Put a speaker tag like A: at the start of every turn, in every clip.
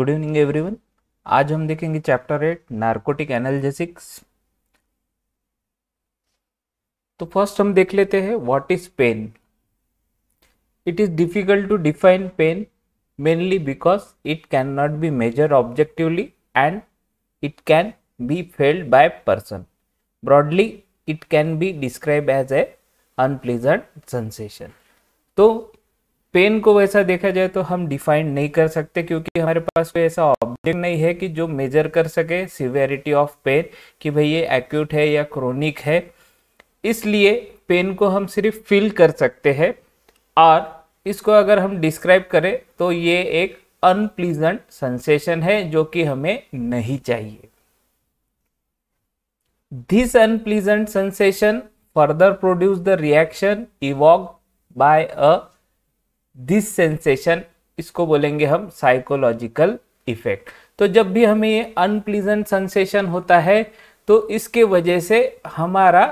A: Good evening everyone आज हम देखेंगे चैप्टर एट नार्कोटिक एनालिजेसिक्स तो फर्स्ट हम देख लेते हैं what is pain it is difficult to define pain mainly because it can not be measure objectively and it can be felt by person broadly it can be describe as a unpleasant sensation तो pain को वैसा देखा जाए तो हम define नहीं कर सकते क्योंकि हमारे पास कोई ऐसा ऑब्जेक्ट नहीं है कि जो मेजर कर सके सिवेरिटी ऑफ पेन कि भाई ये एक्यूट है या क्रोनिक है इसलिए पेन को हम सिर्फ फील कर सकते हैं और इसको अगर हम डिस्क्राइब करें तो ये एक अनप्लीजेंट सेंसेशन है जो कि हमें नहीं चाहिए this unpleasant sensation further produce the reaction evoke by uh this sensation इसको बोलेंगे हम साइकोलॉजिकल इफेक्ट तो जब भी हमें ये अनप्लीजेंट सेंसेशन होता है तो इसके वजह से हमारा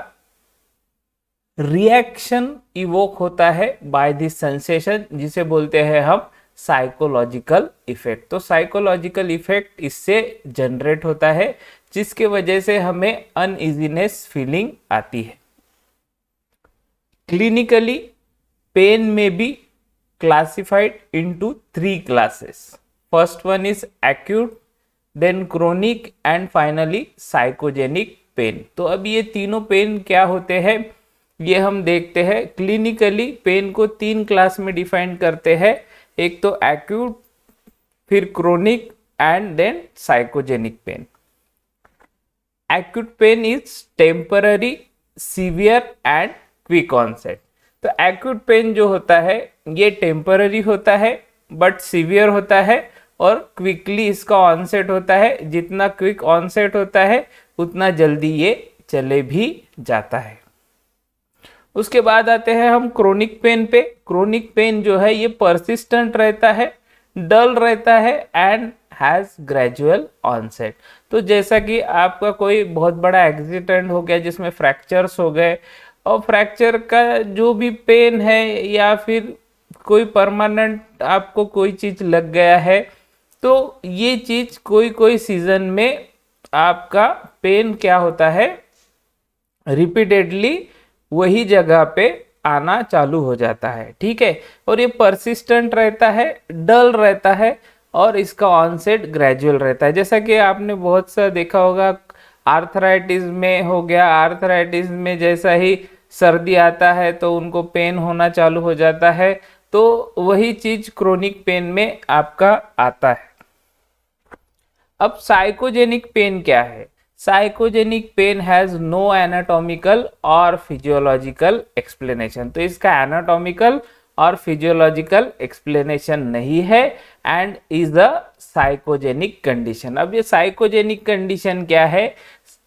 A: रिएक्शन इवोक होता है बाय दिस सेंसेशन जिसे बोलते हैं हम साइकोलॉजिकल इफेक्ट तो साइकोलॉजिकल इफेक्ट इससे जनरेट होता है जिसके वजह से हमें अनइजीनेस फीलिंग आती है क्लिनिकली पेन में भी classified into three classes. First one is acute, then chronic and finally psychogenic pain तो अब ये तीनों पेन क्या होते हैं ये हम देखते हैं क्लिनिकली पेन को तीन क्लास में डिफाइन करते हैं एक तो एक्यूट फिर chronic and then psychogenic pain acute pain is temporary severe and quick onset तो एक्यूट पेन जो होता है ये टेम्पररी होता है बट सीवियर होता है और क्विकली इसका ऑनसेट होता है जितना क्विक ऑनसेट होता है उतना जल्दी ये चले भी जाता है उसके बाद आते हैं हम क्रोनिक पेन पे क्रोनिक पेन जो है ये परसिस्टेंट रहता है डल रहता है एंड हैज़ ग्रेजुअल ऑनसेट तो जैसा कि आपका कोई बहुत बड़ा एक्सीडेंट हो गया जिसमें फ्रैक्चर्स हो गए और फ्रैक्चर का जो भी पेन है या फिर कोई परमानेंट आपको कोई चीज़ लग गया है तो ये चीज़ कोई कोई सीजन में आपका पेन क्या होता है रिपीटेडली वही जगह पे आना चालू हो जाता है ठीक है और ये परसिस्टेंट रहता है डल रहता है और इसका ऑनसेट ग्रेजुअल रहता है जैसा कि आपने बहुत सा देखा होगा आर्थराइटिस में हो गया आर्थराइटिस में जैसा ही सर्दी आता है तो उनको पेन होना चालू हो जाता है तो वही चीज क्रोनिक पेन में आपका आता है अब साइकोजेनिक पेन क्या है psychogenic pain has no anatomical और फिजियोलॉजिकल एक्सप्लेनेशन तो इसका एनाटॉमिकल और फिजियोलॉजिकल एक्सप्लेनेशन नहीं है and is a psychogenic condition अब ये साइकोजेनिक कंडीशन क्या है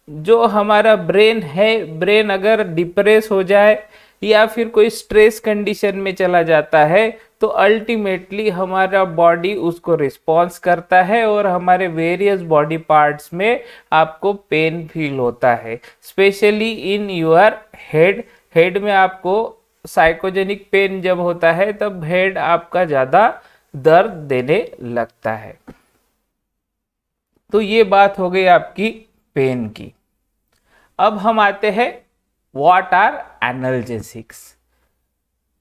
A: जो हमारा ब्रेन है ब्रेन अगर डिप्रेस हो जाए या फिर कोई स्ट्रेस कंडीशन में चला जाता है तो अल्टीमेटली हमारा बॉडी उसको रिस्पॉन्स करता है और हमारे वेरियस बॉडी पार्ट्स में आपको पेन फील होता है specially in your head head में आपको साइकोजेनिक पेन जब होता है तब हेड आपका ज़्यादा दर्द देने लगता है तो ये बात हो गई आपकी पेन की अब हम आते हैं What are analgesics?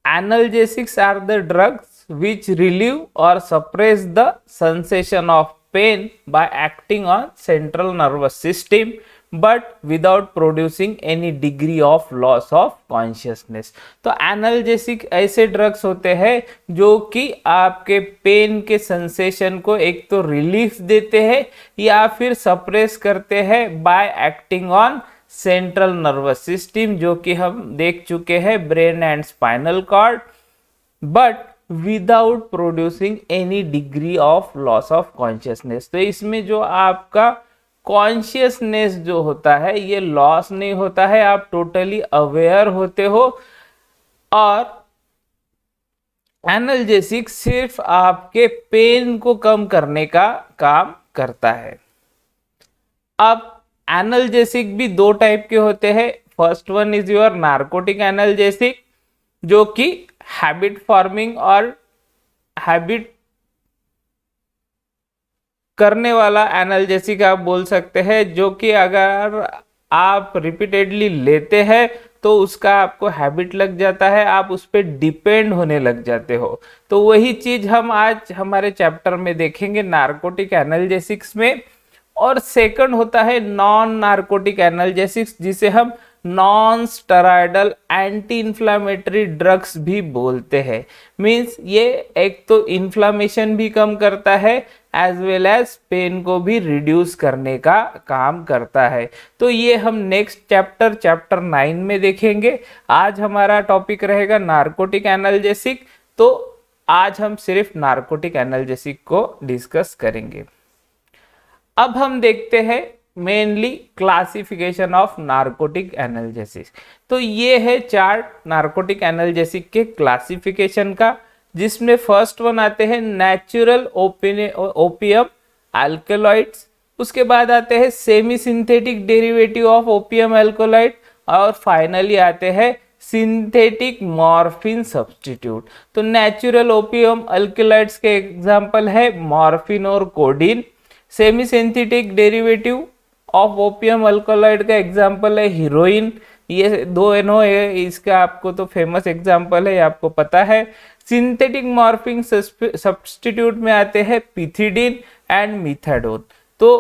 A: Analgesics are the drugs which relieve or suppress the sensation of pain by acting on central nervous system but without producing any degree of loss of consciousness तो analgesic ऐसे drugs होते हैं जो कि आपके pain के sensation को एक तो relief देते हैं या फिर suppress करते हैं by acting on central nervous system जो कि हम देख चुके हैं brain and spinal cord but without producing any degree of loss of consciousness तो इसमें जो आपका कॉन्शियसनेस जो होता है ये लॉस नहीं होता है आप टोटली अवेयर होते हो और एनल्जेसिक सिर्फ आपके पेन को कम करने का काम करता है अब एनलजेसिक भी दो टाइप के होते हैं first one is your narcotic analgesic जो कि हैबिट फॉर्मिंग और हैबिट करने वाला एनलजेसिक आप बोल सकते हैं जो कि अगर आप रिपीटेडली लेते हैं तो उसका आपको हैबिट लग जाता है आप उस पर डिपेंड होने लग जाते हो तो वही चीज़ हम आज हमारे चैप्टर में देखेंगे नार्कोटिक एनलजेसिक्स में और सेकंड होता है नॉन नार्कोटिक एनाल्जेसिक्स जिसे हम non steroidal anti inflammatory drugs भी बोलते हैं मीन्स ये एक तो इन्फ्लामेशन भी कम करता है एज वेल एज पेन को भी रिड्यूस करने का काम करता है तो ये हम नेक्स्ट चैप्टर चैप्टर नाइन में देखेंगे आज हमारा टॉपिक रहेगा नार्कोटिक एनाल्जेसिक तो आज हम सिर्फ नार्कोटिक एनाल्जेसिक को डिस्कस करेंगे अब हम देखते हैं mainly classification of narcotic analgesic तो ये है चार्ट नार्कोटिक एनाल्जेसिक के क्लासिफिकेशन का जिसमें फर्स्ट वन आते हैं नेचुरल ओपियम अल्कोलॉइड्स उसके बाद आते हैं semi synthetic derivative of opium alkaloid और फाइनली आते हैं सिंथेटिक मॉर्फिन सब्सटीट्यूट तो नेचुरल ओपियम अल्कोलाइड्स के एग्जाम्पल है मॉर्फिन और codeine semi synthetic derivative of opium alkaloid का एग्जाम्पल है हीरोइन ये दो एनओ है इसका आपको तो फेमस एग्जाम्पल है आपको पता है सिंथेटिक मॉर्फिंग सब्सटीट्यूट में आते हैं पिथिडिन एंड मिथाडोन तो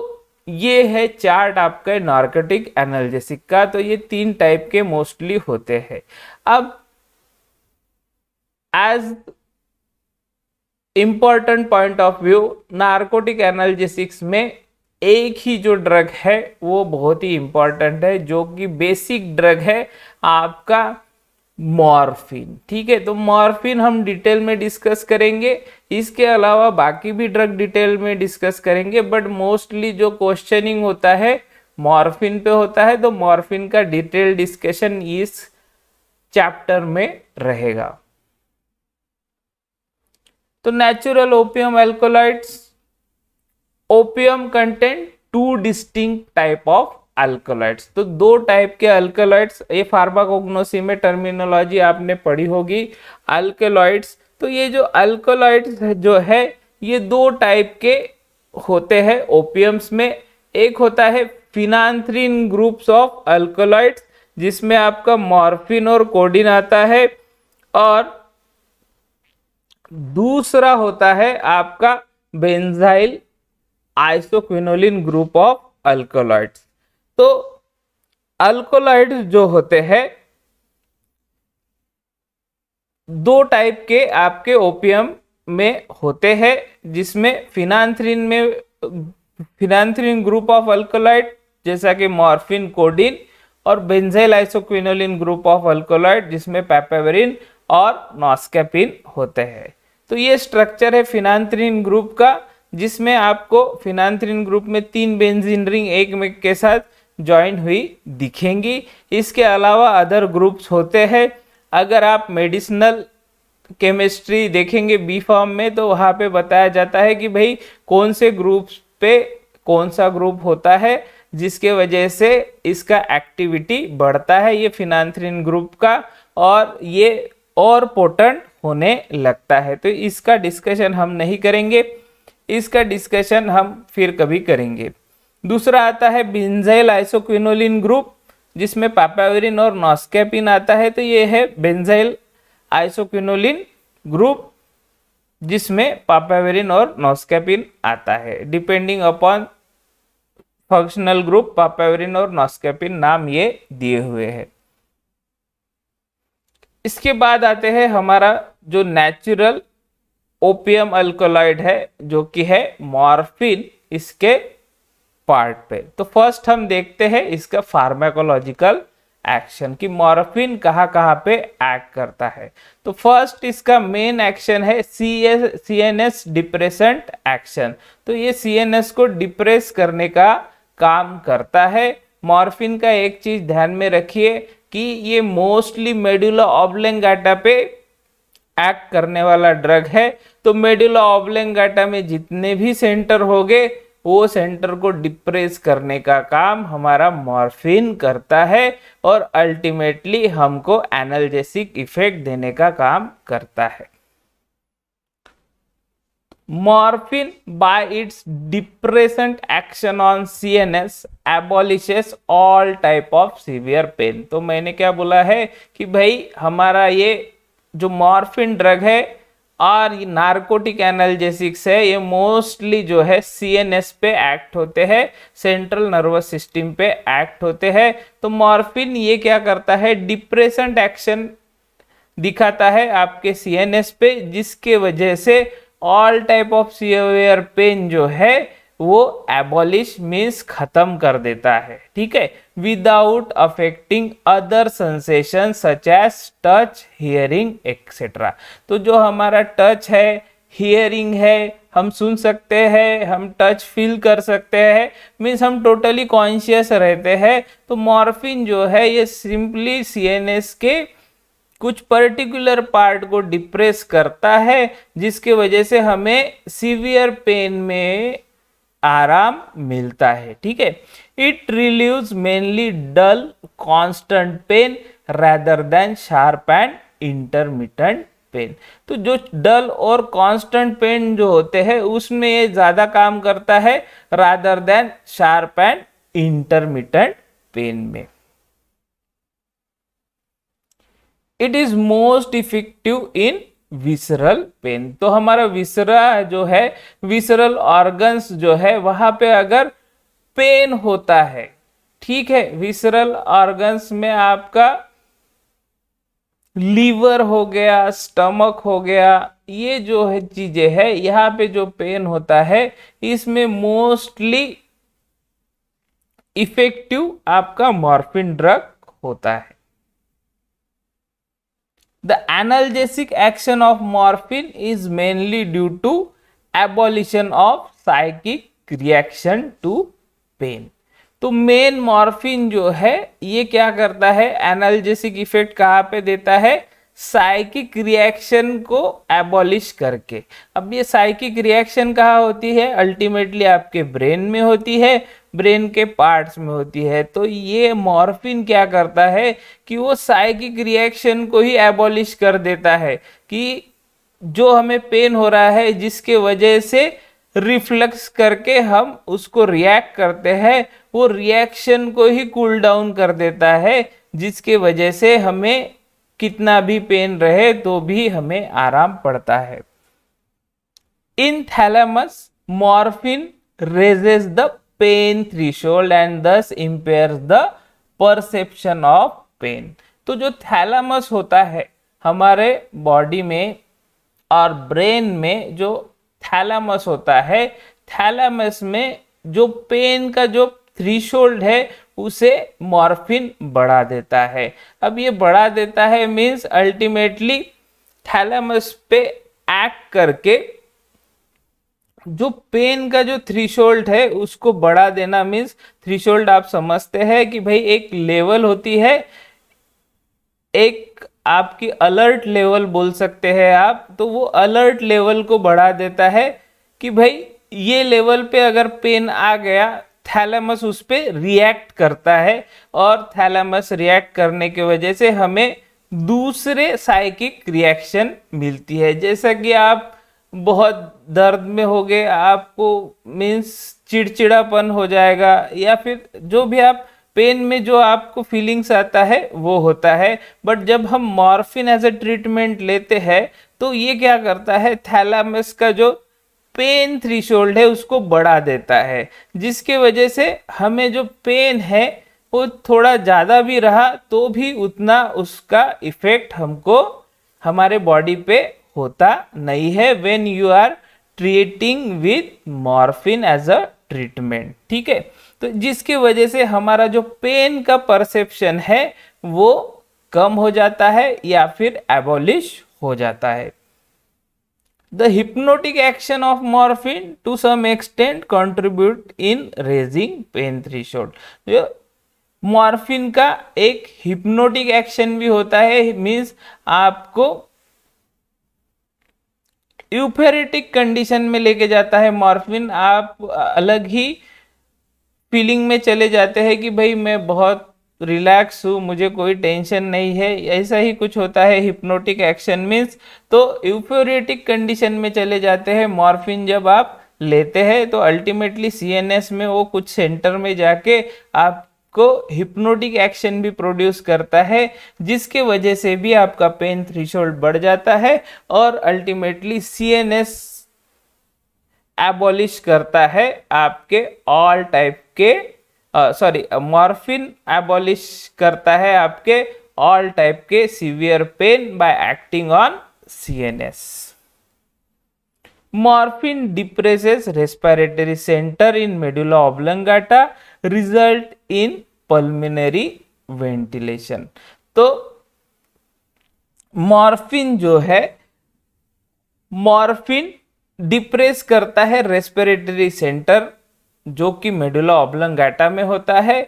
A: ये है चार्ट आपका नार्कोटिक एनाल्जेसिक का तो ये तीन टाइप के मोस्टली होते हैं अब as important point of view narcotic analgesics में एक ही जो ड्रग है वो बहुत ही इम्पॉर्टेंट है जो कि बेसिक ड्रग है आपका मॉर्फिन ठीक है तो मॉर्फिन हम डिटेल में डिस्कस करेंगे इसके अलावा बाकी भी ड्रग डिटेल में डिस्कस करेंगे बट मोस्टली जो क्वेश्चनिंग होता है मॉर्फिन पे होता है तो मॉर्फिन का डिटेल डिस्कशन इस चैप्टर में रहेगा तो natural opium alkaloids opium content two distinct type of alkaloids तो दो टाइप के अल्कोलाइड्स ये फार्माकोग्नोसी में टर्मिनोलॉजी आपने पढ़ी होगी अल्कोलाइड्स तो ये जो अल्कोलाइड्स जो है ये दो टाइप के होते हैं ओपियम्स में एक होता है फिनान्थ्रीन ग्रुप्स ऑफ अल्कोलाइड्स जिसमें आपका मॉर्फिन और कोडिन आता है और दूसरा होता है आपका benzyl isoquinoline group of alkaloids तो अल्कोलॉइड्स जो होते हैं दो टाइप के आपके ओपियम में होते हैं जिसमें फिनांथ्रिन में फिनांथ्रिन ग्रुप ऑफ अल्कोलॉइड जैसा कि मॉर्फिन कोडिन और benzyl isoquinoline group of alkaloid जिसमें पेपेवरिन और नॉस्केपिन होते हैं तो ये स्ट्रक्चर है फिनान्थ्रीन ग्रुप का जिसमें आपको फिनान्थ्रीन ग्रुप में तीन बेंजीन रिंग एक में के साथ ज्वाइन हुई दिखेंगी इसके अलावा अदर ग्रुप्स होते हैं अगर आप मेडिसिनल केमिस्ट्री देखेंगे बी फॉर्म में तो वहाँ पे बताया जाता है कि भाई कौन से ग्रुप्स पे कौन सा ग्रुप होता है जिसके वजह से इसका एक्टिविटी बढ़ता है ये फिनान्थ्रीन ग्रुप का और ये और पोटेंट होने लगता है तो इसका डिस्कशन हम नहीं करेंगे इसका डिस्कशन हम फिर कभी करेंगे दूसरा आता है बेंजाइल आइसोक्विनोलिन ग्रुप जिसमें पापावरिन और नॉस्कैपिन आता है तो ये है बेंजाइल आइसोक्विनोलिन ग्रुप जिसमें पापावेरिन और नॉस्कैपिन आता है depending upon functional group papaverine और नॉस्कैपिन नाम ये दिए हुए हैं इसके बाद आते हैं हमारा जो नेचुरल ओपियम अल्कोलाइड है जो कि है मॉर्फिन इसके पार्ट पे तो फर्स्ट हम देखते हैं इसका फार्माकोलॉजिकल एक्शन कि मॉर्फिन कहाँ कहाँ पे एक्ट करता है तो फर्स्ट इसका मेन एक्शन है C S C N S depressant action तो ये सी एन एस को डिप्रेस करने का काम करता है मॉर्फिन का एक चीज ध्यान में रखिए कि ये मोस्टली मेडुला ऑब्लेंगाटा पे एक्ट करने वाला ड्रग है तो मेडुला ऑब्लेंगाटा में जितने भी सेंटर होंगे वो सेंटर को डिप्रेस करने का काम हमारा मॉर्फिन करता है और अल्टीमेटली हमको एनर्जेसिक इफेक्ट देने का काम करता है morphine by its depressant action on CNS abolishes all type of severe pain तो मैंने क्या बोला है कि भाई हमारा ये जो मॉर्फिन ड्रग है और ये नार्कोटिक एनाल्जेसिक्स है ये मोस्टली जो है सीएनएस पे एक्ट होते हैं सेंट्रल नर्वस सिस्टम पे एक्ट होते हैं तो मॉर्फिन ये क्या करता है डिप्रेशन एक्शन दिखाता है आपके सीएनएस पे जिसके वजह से all type of severe pain जो है वो एबॉलिश मीन्स खत्म कर देता है ठीक है without affecting other sensation such as touch hearing etcetera तो जो हमारा टच है हियरिंग है हम सुन सकते हैं हम टच फील कर सकते हैं मीन्स हम टोटली कॉन्शियस रहते हैं तो मॉर्फिन जो है ये सिंपली सीएनएस के कुछ पर्टिकुलर पार्ट को डिप्रेस करता है जिसके वजह से हमें सीवियर पेन में आराम मिलता है ठीक है it relieve mainly dull constant pain rather than sharp and intermittent pain तो जो डल और कांस्टेंट पेन जो होते हैं उसमें ये ज़्यादा काम करता है rather than sharp and intermittent pain में it is most effective in visceral pain तो हमारा विसरा जो है विसरल ऑर्गन्स जो है वहां पे अगर पेन होता है ठीक है विसरल ऑर्गन्स में आपका लीवर हो गया स्टमक हो गया ये जो है चीजें है यहाँ पे जो पेन होता है इसमें मोस्टली इफेक्टिव आपका मॉर्फिन ड्रग होता है the analgesic action of morphine is mainly due to abolition of psychic reaction to pain तो मेन मॉर्फिन जो है ये क्या करता है एनालजेसिक इफेक्ट कहाँ पे देता है साइकिक रिएक्शन को एबॉलिश करके अब ये साइकिक रिएक्शन कहाँ होती है अल्टीमेटली आपके ब्रेन में होती है ब्रेन के पार्ट्स में होती है तो ये मॉर्फिन क्या करता है कि वो साइकिक रिएक्शन को ही एबॉलिश कर देता है कि जो हमें पेन हो रहा है जिसके वजह से रिफ्लक्स करके हम उसको रिएक्ट करते हैं वो रिएक्शन को ही कूल डाउन कर देता है जिसके वजह से हमें कितना भी पेन रहे तो भी हमें आराम पड़ता है in thalamus morphine raises the pain threshold and thus impairs the perception of pain. तो जो थैलामस होता है हमारे बॉडी में और ब्रेन में जो थैलामस होता है थैलामस में जो पेन का जो शोल्ड है उसे मॉर्फिन बढ़ा देता है अब ये बढ़ा देता है मीन्स अल्टीमेटली थैलामस पे एक्ट करके जो पेन का जो थ्रीशोल्ड है उसको बढ़ा देना मीन्स थ्रीशोल्ड आप समझते हैं कि भाई एक लेवल होती है एक आपकी अलर्ट लेवल बोल सकते हैं आप तो वो अलर्ट लेवल को बढ़ा देता है कि भाई ये लेवल पे अगर पेन आ गया थैलेमस उस पर रिएक्ट करता है और थैलेमस रिएक्ट करने की वजह से हमें दूसरे साइकिक रिएक्शन मिलती है जैसा कि आप बहुत दर्द में हो गए आपको मीन्स चिड़चिड़ापन हो जाएगा या फिर जो भी आप पेन में जो आपको फीलिंग्स आता है वो होता है बट जब हम मॉर्फिन एज ए ट्रीटमेंट लेते हैं तो ये क्या करता है थैलामस का जो पेन थ्री है उसको बढ़ा देता है जिसके वजह से हमें जो पेन है वो थोड़ा ज़्यादा भी रहा तो भी उतना उसका इफेक्ट हमको हमारे बॉडी पे होता नहीं है when you are treating with morphine as a treatment ठीक है तो जिसकी वजह से हमारा जो पेन का परसेप्शन है वो कम हो जाता है या फिर एबोलिश हो जाता है the hypnotic action of morphine to some extent contribute in raising pain थ्री जो मॉर्फिन का एक हिप्नोटिक एक्शन भी होता है मीन्स आपको यूफेरेटिक कंडीशन में लेके जाता है मॉर्फिन आप अलग ही फीलिंग में चले जाते हैं कि भाई मैं बहुत रिलैक्स हूँ मुझे कोई टेंशन नहीं है ऐसा ही कुछ होता है हिप्नोटिक एक्शन मीन्स तो यूफोरेटिक कंडीशन में चले जाते हैं मॉर्फिन जब आप लेते हैं तो अल्टीमेटली सीएनएस में वो कुछ सेंटर में जाके आप को हिप्नोटिक एक्शन भी प्रोड्यूस करता है जिसके वजह से भी आपका पेन थ्रीशोल्ड बढ़ जाता है और ultimately C N S abolish करता है आपके ऑल टाइप के सॉरी मॉर्फिन एबॉलिश करता है आपके ऑल टाइप के severe pain by acting on C N S morphine depresses respiratory centre in medulla oblongata result in pulmonary ventilation तो morphine जो है मॉर्फिन डिप्रेस करता है रेस्पिरेटरी सेंटर जो कि मेडुला ऑब्लंगाटा में होता है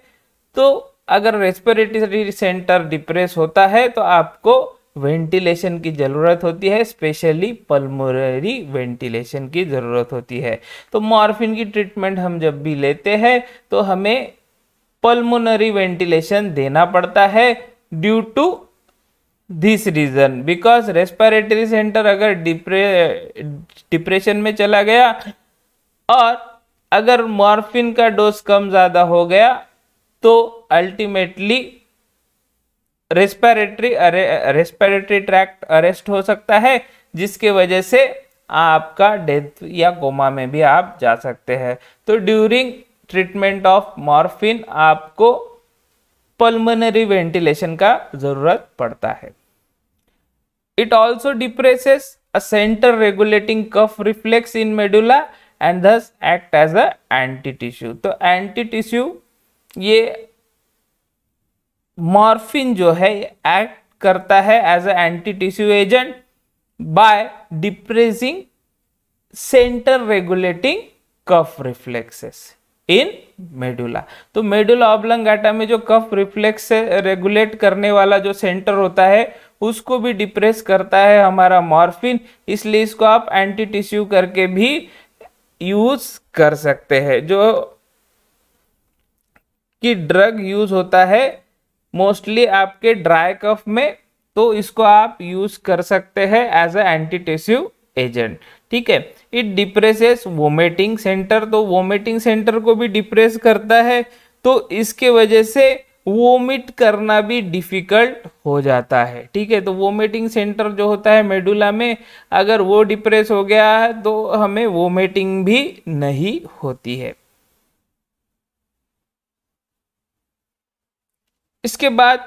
A: तो अगर रेस्पिरेटरी सेंटर डिप्रेस होता है तो आपको वेंटिलेशन की ज़रूरत होती है स्पेशली पल्मोनरी वेंटिलेशन की ज़रूरत होती है तो मॉर्फिन की ट्रीटमेंट हम जब भी लेते हैं तो हमें पल्मोनरी वेंटिलेशन देना पड़ता है due to this reason because respiratory centre अगर डिप्रे डिप्रेशन में चला गया और अगर मॉर्फिन का डोज कम ज़्यादा हो गया तो ultimately respiratory respiratory tract arrest हो सकता है जिसके वजह से आपका डेथ या कोमा में भी आप जा सकते हैं तो ड्यूरिंग ट्रीटमेंट ऑफ मॉर्फिन आपको पल्मोनरी वेंटिलेशन का जरूरत पड़ता है it also depresses a centre regulating cough reflex in medulla and thus act as a antitussive तो एंटी टिश्यू ये मॉर्फिन जो है एक्ट करता है as a anti antitussive agent by depressing centre regulating cough reflexes in medulla तो medulla oblongata में जो cough reflex regulate करने वाला जो सेंटर होता है उसको भी डिप्रेस करता है हमारा मॉर्फिन इसलिए इसको आप एंटी टिश्यू करके भी यूज कर सकते हैं जो कि ड्रग यूज होता है मोस्टली आपके ड्राई कफ में तो इसको आप यूज कर सकते हैं एज ए एंटीटेसिव एजेंट ठीक है इट डिप्रेसेस वोमिटिंग सेंटर तो वोमिटिंग सेंटर को भी डिप्रेस करता है तो इसके वजह से वोमिट करना भी डिफ़िकल्ट हो जाता है ठीक है तो वोमिटिंग सेंटर जो होता है मेडुला में अगर वो डिप्रेस हो गया है तो हमें वोमिटिंग भी नहीं होती है इसके बाद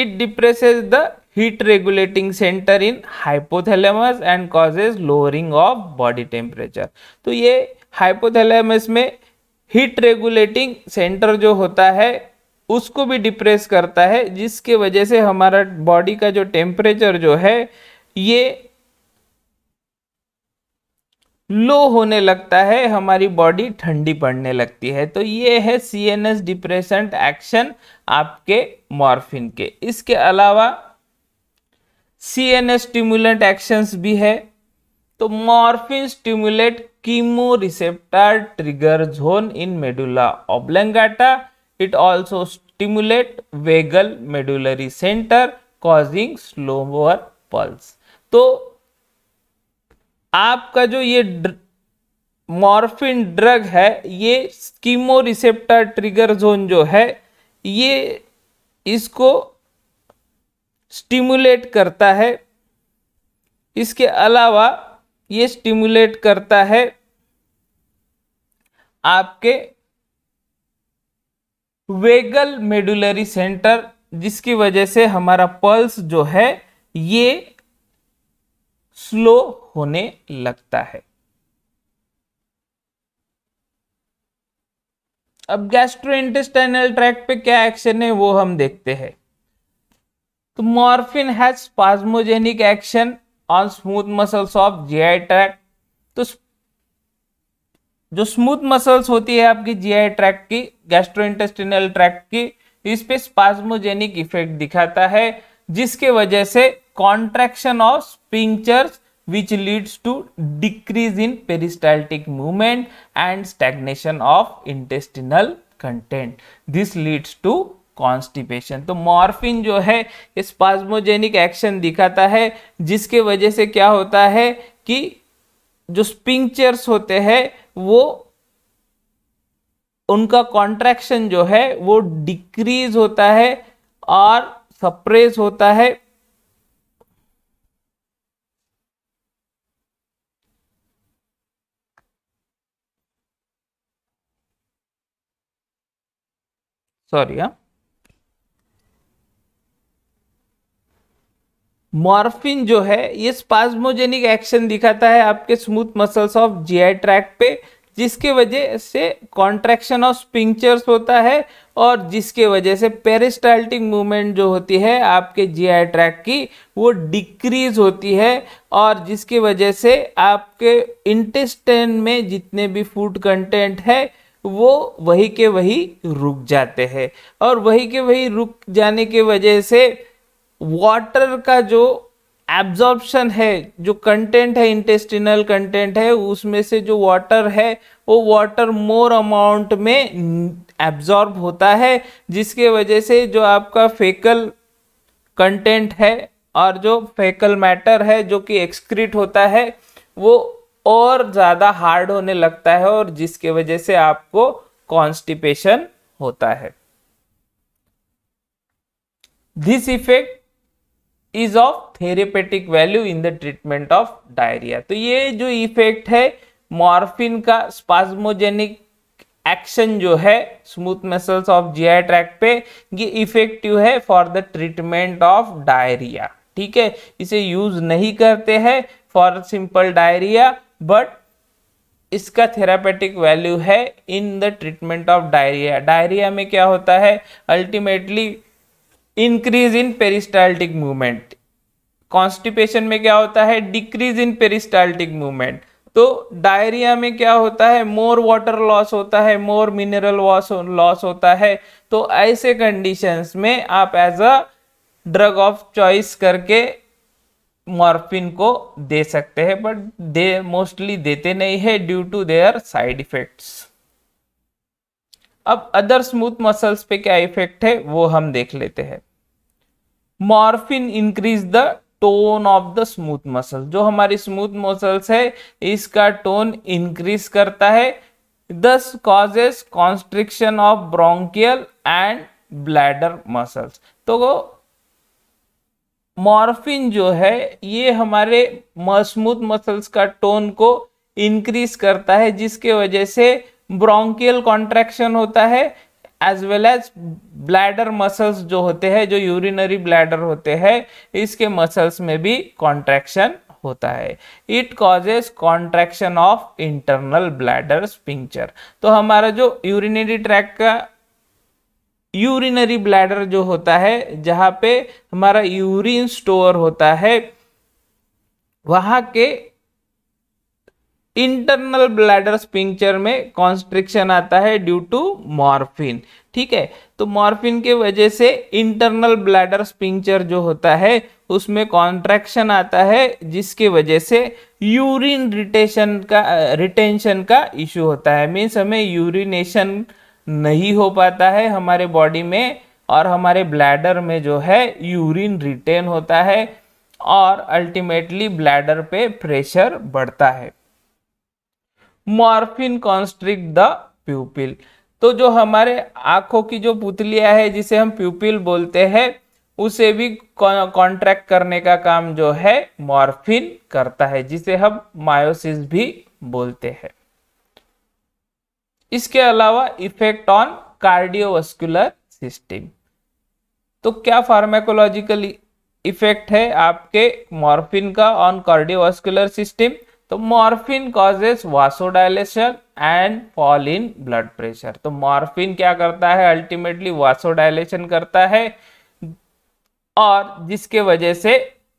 A: it depresses the heat regulating centre in hypothalamus and causes lowering of body temperature तो ये हाइपोथेलेमस में हीट रेगुलेटिंग सेंटर जो होता है उसको भी डिप्रेस करता है जिसके वजह से हमारा बॉडी का जो टेम्परेचर जो है ये लो होने लगता है हमारी बॉडी ठंडी पड़ने लगती है तो ये है C N S depressant action आपके मॉर्फिन के इसके अलावा C N S stimulant actions भी है तो morphine stimulate chemoreceptor trigger zone in medulla oblongata it also stimulate vagal medullary centre causing slower pulse तो आपका जो ये मॉर्फिन ड्रग है ये स्कीमो रिसेप्टर ट्रिगर जोन जो है ये इसको स्टिमुलेट करता है इसके अलावा ये स्टिमुलेट करता है आपके वेगल मेडुलरी सेंटर जिसकी वजह से हमारा पल्स जो है ये स्लो होने लगता है अब गैस्ट्रो इंटेस्टाइनल ट्रैक पे क्या एक्शन है वो हम देखते हैं तो morphine has spasmogenic action on smooth muscles of GI tract तो जो स्मूथ मसल्स होती है आपकी जीआई ट्रैक की गैस्ट्रो इंटेस्टाइनल ट्रैक की इस पे स्पाज्मोजेनिक इफेक्ट दिखाता है जिसके वजह से contraction of punctures which leads to decrease in peristaltic movement and stagnation of intestinal content. This leads to constipation तो मॉर्फिन जो है स्पाज्मोजेनिक एक्शन दिखाता है जिसके वजह से क्या होता है कि जो स्पिंक्चर्स होते हैं वो उनका कॉन्ट्रैक्शन जो है वो डिक्रीज होता है और सप्रेस होता है sorry yeah मॉर्फिन जो है ये स्पाजमोजेनिक एक्शन दिखाता है आपके smooth muscles of GI tract पे जिसके वजह से कॉन्ट्रैक्शन ऑफ स्पिंचर्स होता है और जिसके वजह से पेरिस्टाल्टिक मूवमेंट जो होती है आपके जीआई ट्रैक की वो डिक्रीज होती है और जिसके वजह से आपके इंटेस्टेन में जितने भी फूड कंटेंट है वो वही के वही रुक जाते हैं और वही के वही रुक जाने के वजह से वाटर का जो एब्जॉर्प्शन है जो कंटेंट है इंटेस्टिनल कंटेंट है उसमें से जो वाटर है वो वाटर मोर अमाउंट में एब्जॉर्ब होता है जिसके वजह से जो आपका फेकल कंटेंट है और जो फेकल मैटर है जो कि एक्सक्रीट होता है वो और ज़्यादा हार्ड होने लगता है और जिसके वजह से आपको कॉन्स्टिपेशन होता है this effect is of therapeutic value in the treatment of diarrhoea तो ये जो इफेक्ट है मॉर्फिन का स्पाजमोजेनिक एक्शन जो है स्मूथ मसल्स ऑफ आई ट्रैक पे ये इफेक्टिव है for the treatment of diarrhoea ठीक है इसे यूज नहीं करते हैं फॉर सिंपल डायरिया बट इसका थेरापेटिक वैल्यू है in the treatment of diarrhoea diarrhoea में क्या होता है ultimately increase in peristaltic movement constipation में क्या होता है डिक्रीज इन पेरिस्टाल्टिक मूवमेंट तो डायरिया में क्या होता है मोर वाटर लॉस होता है मोर मिनरल वॉस लॉस होता है तो ऐसे कंडीशंस में आप as a drug of choice करके मॉर्फिन को दे सकते हैं बट दे मोस्टली देते नहीं है due to their side effects अब अदर स्मूथ मसल्स पे क्या इफेक्ट है वो हम देख लेते हैं morphine increase the tone of the smooth muscle जो हमारी स्मूथ मसल्स है इसका टोन इंक्रीज करता है thus causes constriction of bronchial and bladder muscles तो मॉर्फिन जो है ये हमारे मसमूद मसल्स का टोन को इंक्रीज करता है जिसके वजह से ब्रोंकियल कॉन्ट्रैक्शन होता है as well as bladder muscles जो होते हैं जो यूरिनरी ब्लैडर होते हैं इसके मसल्स में भी कॉन्ट्रैक्शन होता है it causes contraction of internal bladder sphincter तो हमारा जो यूरिनरी ट्रैक का यूरिनरी ब्लैडर जो होता है जहाँ पे हमारा यूरिन स्टोर होता है वहाँ के इंटरनल ब्लैडर स्पिंचर में कॉन्स्ट्रिक्शन आता है ड्यू टू मॉर्फिन ठीक है तो मॉर्फिन के वजह से इंटरनल ब्लैडर स्पिंचर जो होता है उसमें कॉन्ट्रैक्शन आता है जिसके वजह से यूरिन रिटेशन का रिटेंशन का इशू होता है मीन्स हमें यूरिनेशन नहीं हो पाता है हमारे बॉडी में और हमारे ब्लैडर में जो है यूरिन रिटेन होता है और अल्टीमेटली ब्लैडर पे प्रेशर बढ़ता है मॉर्फिन कॉन्स्ट्रिक्ट द प्यूपिल तो जो हमारे आंखों की जो पुतलियाँ है जिसे हम प्यूपिल बोलते हैं उसे भी कॉन्ट्रैक्ट करने का काम जो है मॉर्फिन करता है जिसे हम मायोसिस भी बोलते हैं इसके अलावा इफेक्ट ऑन कार्डियोवास्कुलर सिस्टम तो क्या फार्माकोलॉजिकल इफेक्ट है आपके मॉर्फिन का ऑन कार्डियोवास्कुलर सिस्टम तो morphine causes vasodilation and fall in blood pressure तो मॉर्फिन क्या करता है अल्टीमेटली वासोडाइलेशन करता है और जिसके वजह से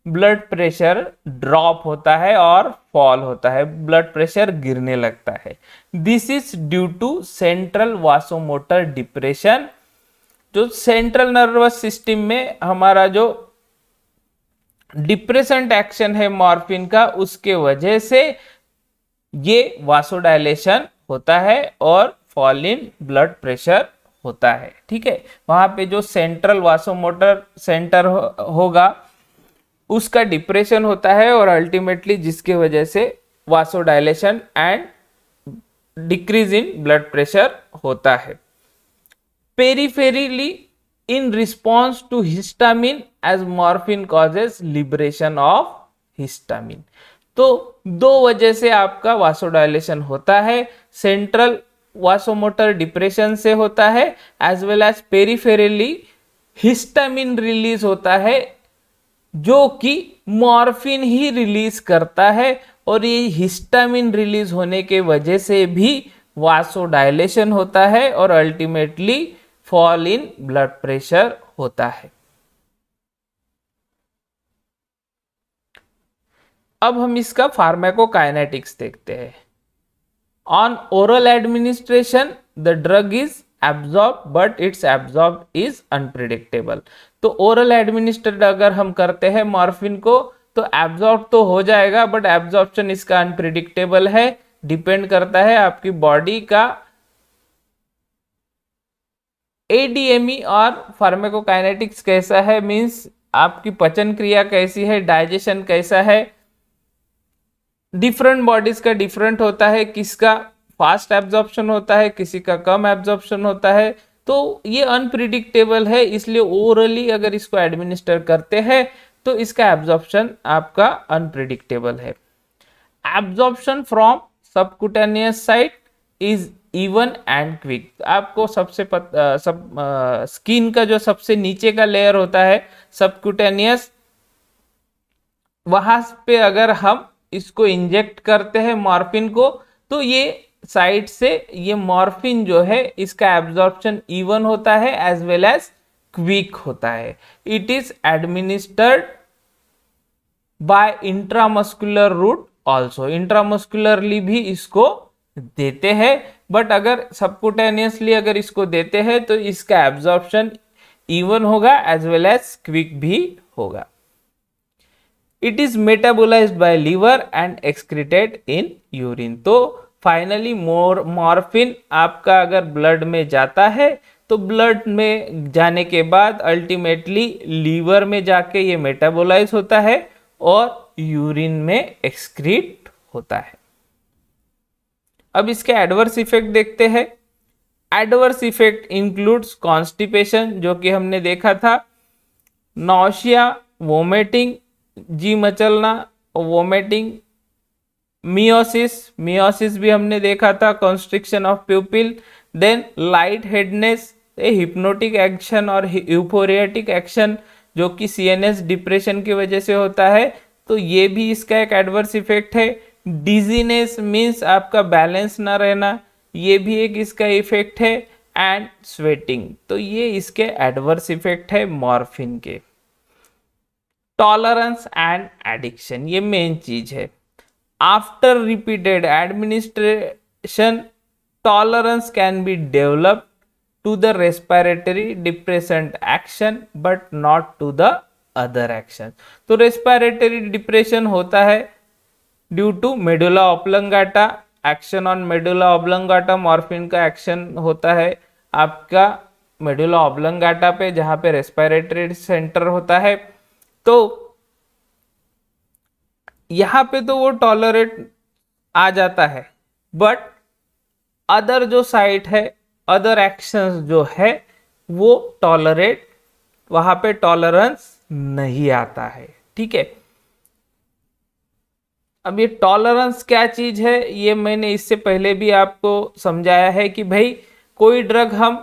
A: ब्लड प्रेशर ड्रॉप होता है और फॉल होता है ब्लड प्रेशर गिरने लगता है this is due to central vasomotor depression जो सेंट्रल नर्वस सिस्टम में हमारा जो डिप्रेशेंट एक्शन है मॉर्फिन का उसके वजह से ये वासोडाइलेशन होता है और फॉल इन ब्लड प्रेशर होता है ठीक है वहां पे जो सेंट्रल वासोमोटर सेंटर हो, होगा उसका डिप्रेशन होता है और अल्टीमेटली जिसके वजह से vasodilation and decrease in blood pressure होता है peripherally in response to histamine as morphine causes liberation of histamine तो दो वजह से आपका वासोडायलेशन होता है सेंट्रल वासोमोटर डिप्रेशन से होता है as well as peripherally histamine release होता है जो कि मॉर्फिन ही रिलीज करता है और ये हिस्टामिन रिलीज होने के वजह से भी डायलेशन होता है और ultimately fall in blood pressure होता है अब हम इसका फार्माकोकाइनेटिक्स देखते हैं on oral administration the drug is absorb but its absorb is unpredictable तो ओरल एडमिनिस्ट्रेट अगर हम करते हैं मॉर्फिन को तो एब्जॉर्ब तो हो जाएगा बट एब्जॉर्प्शन इसका अनप्रिडिक्टेबल है डिपेंड करता है आपकी बॉडी का एडीएमई e और फार्मेकोकाइनेटिक्स कैसा है मींस आपकी पचन क्रिया कैसी है डाइजेशन कैसा है डिफरेंट बॉडीज का डिफरेंट होता है किसका फास्ट एब्जॉर्प्शन होता है किसी का कम एब्जॉर्प्शन होता है तो ये अनप्रिडिक्टेबल है इसलिए ओवरली अगर इसको एडमिनिस्टर करते हैं तो इसका एब्जॉर्प्शन आपका अनप्रिडिक्टेबल है absorption from subcutaneous site is even and quick आपको सबसे पत, आ, सब आ, स्किन का जो सबसे नीचे का लेयर होता है सबकुटेनियस वहां पे अगर हम इसको इंजेक्ट करते हैं मॉर्फिन को तो ये साइड से ये मॉर्फिन जो है इसका एब्जॉर्प्शन इवन होता है एज वेल एज क्विक होता है it is administered by intramuscular route also intramuscularly भी इसको देते हैं बट अगर सबकुटेनियसली अगर इसको देते हैं तो इसका एब्जॉर्प्शन इवन होगा एज वेल एज क्विक भी होगा it is metabolize by liver and excreted in urine तो फाइनली मोर मॉर्फिन आपका अगर ब्लड में जाता है तो ब्लड में जाने के बाद अल्टीमेटली लीवर में जाके ये मेटाबोलाइज होता है और यूरिन में एक्सक्रीट होता है अब इसके एडवर्स इफेक्ट देखते हैं एडवर्स इफेक्ट इंक्लूड्स कॉन्स्टिपेशन जो कि हमने देखा था नौशिया वोमेटिंग जी मचलना वोमेटिंग मियोसिस मियोसिस भी हमने देखा था constriction of pupil then light headness ये हिप्नोटिक एक्शन और यूफोरियाटिक एक्शन जो कि सीएनएस डिप्रेशन की वजह से होता है तो ये भी इसका एक एडवर्स इफेक्ट है डिजीनेस मीन्स आपका बैलेंस ना रहना ये भी एक इसका इफेक्ट है एंड स्वेटिंग तो ये इसके एडवर्स इफेक्ट है मॉर्फिन के टॉलरेंस एंड एडिक्शन ये मेन चीज है after repeated administration tolerance can be develop to the respiratory depressant action but not to the other action so respiratory depression hota hai due to medulla oblongata action on medulla oblongata morphine ka action hota hai aapka medulla oblongata pe jahan pe respiratory center hota hai to yahan pe to wo tolerate aa jata hai but other जो side है other actions जो है वो tolerate वहां पे tolerance नहीं आता है ठीक है अब ये टॉलरेंस क्या चीज़ है ये मैंने इससे पहले भी आपको समझाया है कि भाई कोई ड्रग हम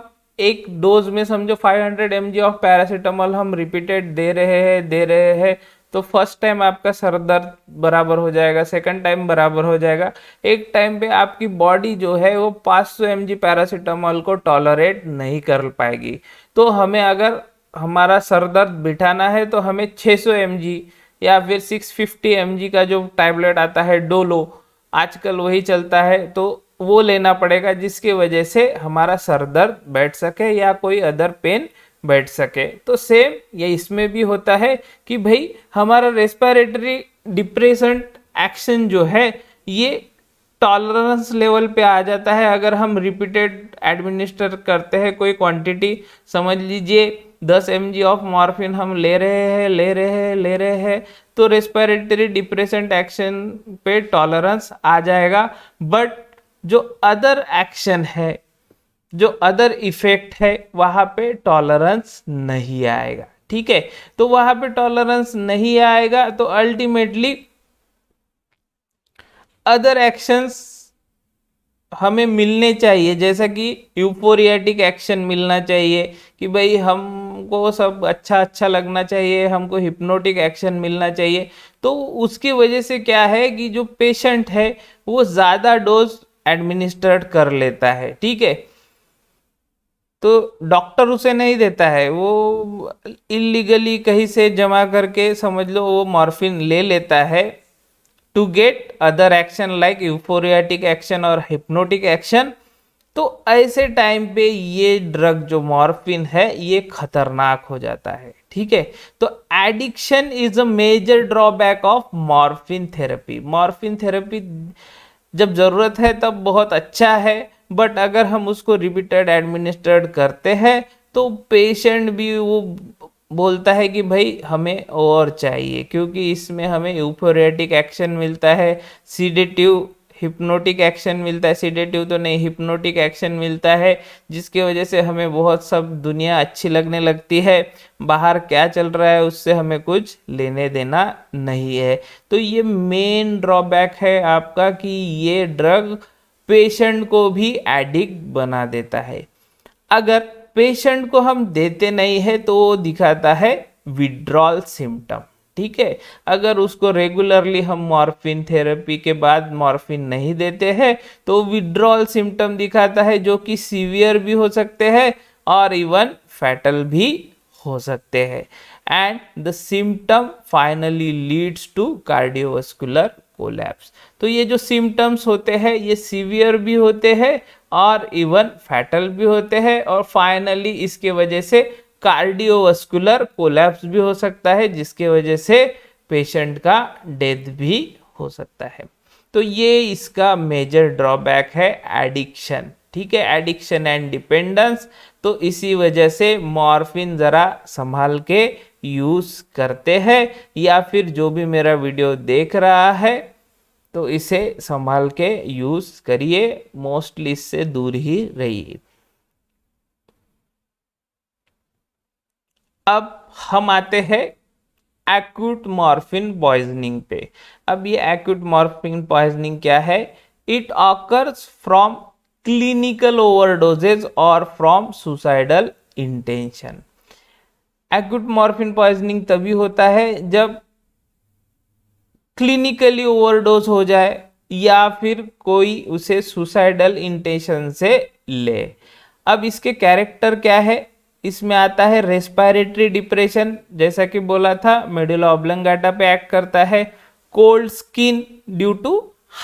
A: एक डोज में समझो 500 हंड्रेड एम ऑफ पैरासीटामोल हम रिपीटेड दे रहे हैं दे रहे हैं तो फर्स्ट टाइम आपका सर दर्द बराबर हो जाएगा सेकंड टाइम बराबर हो जाएगा एक टाइम पे आपकी बॉडी जो है वो 500 सौ एम पैरासीटामोल को टॉलरेट नहीं कर पाएगी तो हमें अगर हमारा सर दर्द बिठाना है तो हमें 600 सौ या फिर 650 फिफ्टी का जो टैबलेट आता है डोलो आजकल वही चलता है तो वो लेना पड़ेगा जिसके वजह से हमारा सर दर्द बैठ सके या कोई अदर पेन बैठ सके तो सेम ये इसमें भी होता है कि भाई हमारा रेस्पिरेटरी डिप्रेशन एक्शन जो है ये टॉलरेंस लेवल पे आ जाता है अगर हम रिपीटेड एडमिनिस्टर करते हैं कोई क्वांटिटी समझ लीजिए दस एम ऑफ मॉर्फिन हम ले रहे हैं ले रहे हैं ले रहे हैं तो रेस्पिरेटरी डिप्रेशन एक्शन पे टॉलरेंस आ जाएगा बट जो अदर एक्शन है जो अदर इफेक्ट है वहाँ पे टॉलरेंस नहीं आएगा ठीक है तो वहाँ पे टॉलरेंस नहीं आएगा तो अल्टीमेटली अदर एक्शंस हमें मिलने चाहिए जैसा कि यूपोरियाटिक एक्शन मिलना चाहिए कि भाई हमको सब अच्छा अच्छा लगना चाहिए हमको हिप्नोटिक एक्शन मिलना चाहिए तो उसकी वजह से क्या है कि जो पेशेंट है वो ज़्यादा डोज एडमिनिस्ट्रेट कर लेता है ठीक है तो डॉक्टर उसे नहीं देता है वो इलीगली कहीं से जमा करके समझ लो वो मॉर्फिन ले लेता है to get other action like euphoriatic action और हिप्नोटिक एक्शन तो ऐसे टाइम पे ये ड्रग जो मॉर्फिन है ये खतरनाक हो जाता है ठीक है तो addiction is a major drawback of morphine therapy morphine therapy जब ज़रूरत है तब बहुत अच्छा है बट अगर हम उसको रिपीटेड एडमिनिस्टर्ड करते हैं तो पेशेंट भी वो बोलता है कि भाई हमें और चाहिए क्योंकि इसमें हमें यूफोरेटिक एक्शन मिलता है सीडेटिव हिप्नोटिक एक्शन मिलता है सीडेटिव तो नहीं हिप्नोटिक एक्शन मिलता है जिसकी वजह से हमें बहुत सब दुनिया अच्छी लगने लगती है बाहर क्या चल रहा है उससे हमें कुछ लेने देना नहीं है तो ये मेन ड्रॉबैक है आपका कि ये ड्रग पेशेंट को भी एडिक्ट बना देता है अगर पेशेंट को हम देते नहीं है तो वो दिखाता है विड्रॉल सिम्टम ठीक है अगर उसको रेगुलरली हम मॉर्फिन थेरेपी के बाद मॉर्फिन नहीं देते हैं तो विड्रॉल सिम्टम दिखाता है जो कि सीवियर भी हो सकते हैं और इवन फैटल भी हो सकते हैं and the symptom finally leads to cardiovascular collapse तो ये जो सिम्टम्स होते हैं ये सीवियर भी होते हैं और इवन फैटल भी होते हैं और फाइनली इसके वजह से कार्डियोवास्कुलर कोलैप्स भी हो सकता है जिसके वजह से पेशेंट का डेथ भी हो सकता है तो ये इसका मेजर ड्रॉबैक है एडिक्शन ठीक है एडिक्शन एंड डिपेंडेंस तो इसी वजह से मॉर्फिन ज़रा संभाल के यूज़ करते हैं या फिर जो भी मेरा वीडियो देख रहा है तो इसे संभाल के यूज करिए मोस्टली इससे दूर ही रहिए अब हम आते हैं एक्यूट मॉर्फिन पॉइजनिंग पे अब ये एक्यूट मॉर्फिन पॉइजनिंग क्या है it occurs from clinical overdoses और from suicidal intention acute morphine poisoning तभी होता है जब क्लिनिकली ओवरडोज हो जाए या फिर कोई उसे सुसाइडल इंटेंशन से ले अब इसके कैरेक्टर क्या है इसमें आता है रेस्पायरेटरी डिप्रेशन जैसा कि बोला था मेडिल ऑब्लंगाटा पे एक्ट करता है cold skin due to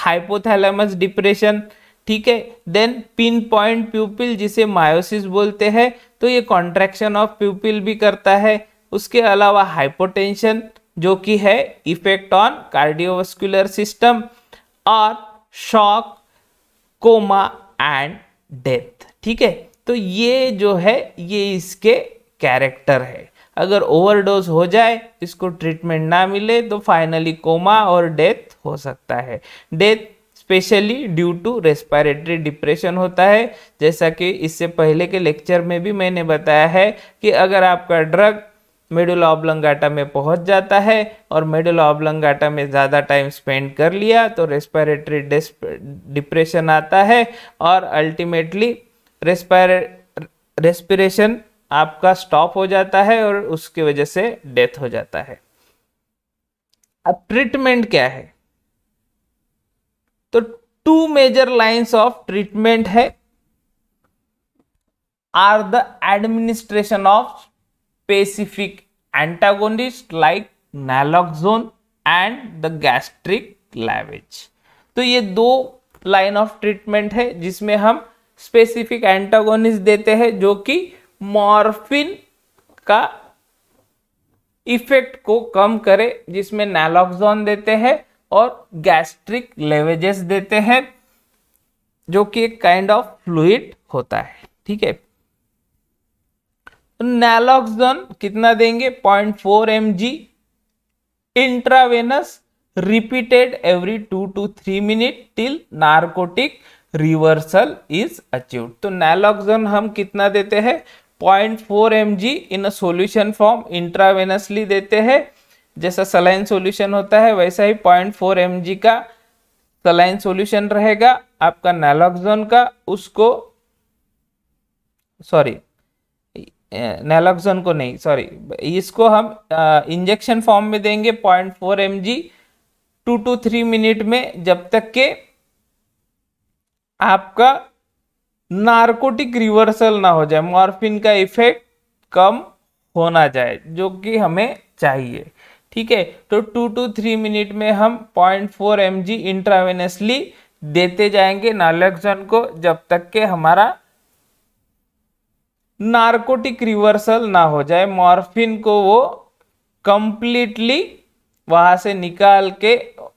A: hypothalamus depression ठीक है देन पिन पॉइंट प्यूपिल जिसे मायोसिस बोलते हैं तो ये कॉन्ट्रैक्शन ऑफ प्यूपिल भी करता है उसके अलावा हाइपोटेंशन जो कि है इफेक्ट ऑन कार्डियोवास्कुलर सिस्टम और शॉक कोमा एंड डेथ ठीक है तो ये जो है ये इसके कैरेक्टर है अगर ओवरडोज हो जाए इसको ट्रीटमेंट ना मिले तो फाइनली कोमा और डेथ हो सकता है death specially due to respiratory depression होता है जैसा कि इससे पहले के लेक्चर में भी मैंने बताया है कि अगर आपका ड्रग मिडल ऑबलंगाटा में पहुंच जाता है और मिडल ऑब्लंगाटा में ज़्यादा टाइम स्पेंड कर लिया तो रेस्पिरेटरी डिप्रेशन आता है और अल्टीमेटली रेस्पायर रेस्पिरेशन आपका स्टॉप हो जाता है और उसकी वजह से डेथ हो जाता है अब ट्रीटमेंट क्या है तो two major lines of treatment है are the administration of specific antagonist like naloxone and the gastric lavage तो ये दो लाइन ऑफ ट्रीटमेंट है जिसमें हम स्पेसिफिक एंटागोनिस्ट देते हैं जो कि मॉर्फिन का इफेक्ट को कम करे जिसमें नैलॉक्सोन देते हैं और गैस्ट्रिक लेवेजेस देते हैं जो कि एक काइंड ऑफ फ्लूड होता है ठीक है नैलॉक्सन कितना देंगे 0.4 four M G intravenous repeated every two two three minute till narcotic reversal is achieve तो नैलॉक्सन हम कितना देते हैं 0.4 four M G in solution form intravenously देते हैं जैसा सलाइन सोल्यूशन होता है वैसा ही 0.4 फोर एम जी का सलाइन सोल्यूशन रहेगा आपका नैलॉक्सन का उसको सॉरी नेलॉक्सोन को नहीं सॉरी इसको हम इंजेक्शन फॉर्म में देंगे point four M G two two three minute में जब तक के आपका नार्कोटिक रिवर्सल ना हो जाए मॉर्फिन का इफेक्ट कम होना जाए जो कि हमें चाहिए ठीक है तो टू टू थ्री मिनट में हम point four M G intravenously देते जाएंगे नालेक्सन को जब तक के हमारा नार्कोटिक रिवर्सल ना हो जाए मॉर्फिन को वो कंप्लीटली वहाँ से निकाल के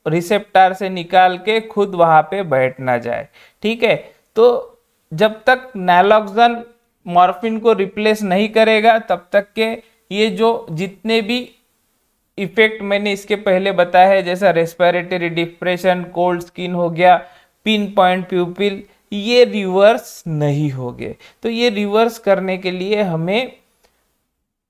A: रिसेप्टार से निकाल के खुद वहाँ पे बैठ ना जाए ठीक है तो जब तक नैलॉक्सन मॉर्फिन को रिप्लेस नहीं करेगा तब तक के ये जो जितने भी इफेक्ट मैंने इसके पहले बताया है जैसा रेस्पिरेटरी डिप्रेशन कोल्ड स्किन हो गया पिन पॉइंट प्यूपिल ये रिवर्स नहीं होगे तो ये रिवर्स करने के लिए हमें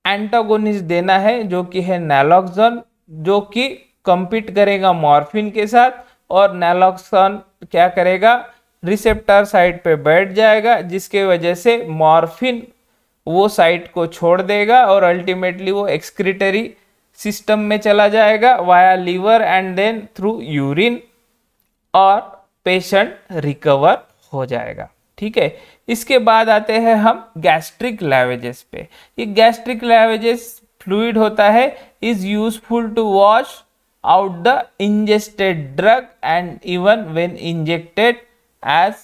A: एंटागोनिस्ट देना है जो कि है नैलॉक्सन जो कि कंपीट करेगा मॉर्फिन के साथ और नैलॉक्सन क्या करेगा रिसेप्टर साइट पे बैठ जाएगा जिसके वजह से मॉर्फिन वो साइट को छोड़ देगा और अल्टीमेटली वो एक्सक्रिटरी सिस्टम में चला जाएगा via liver and then through urine और पेशेंट रिकवर हो जाएगा ठीक है इसके बाद आते हैं हम गैस्ट्रिक लैवेजेस पे ये गैस्ट्रिक लैवेजेस फ्लूड होता है is useful to wash out the ingested drug and even when injected as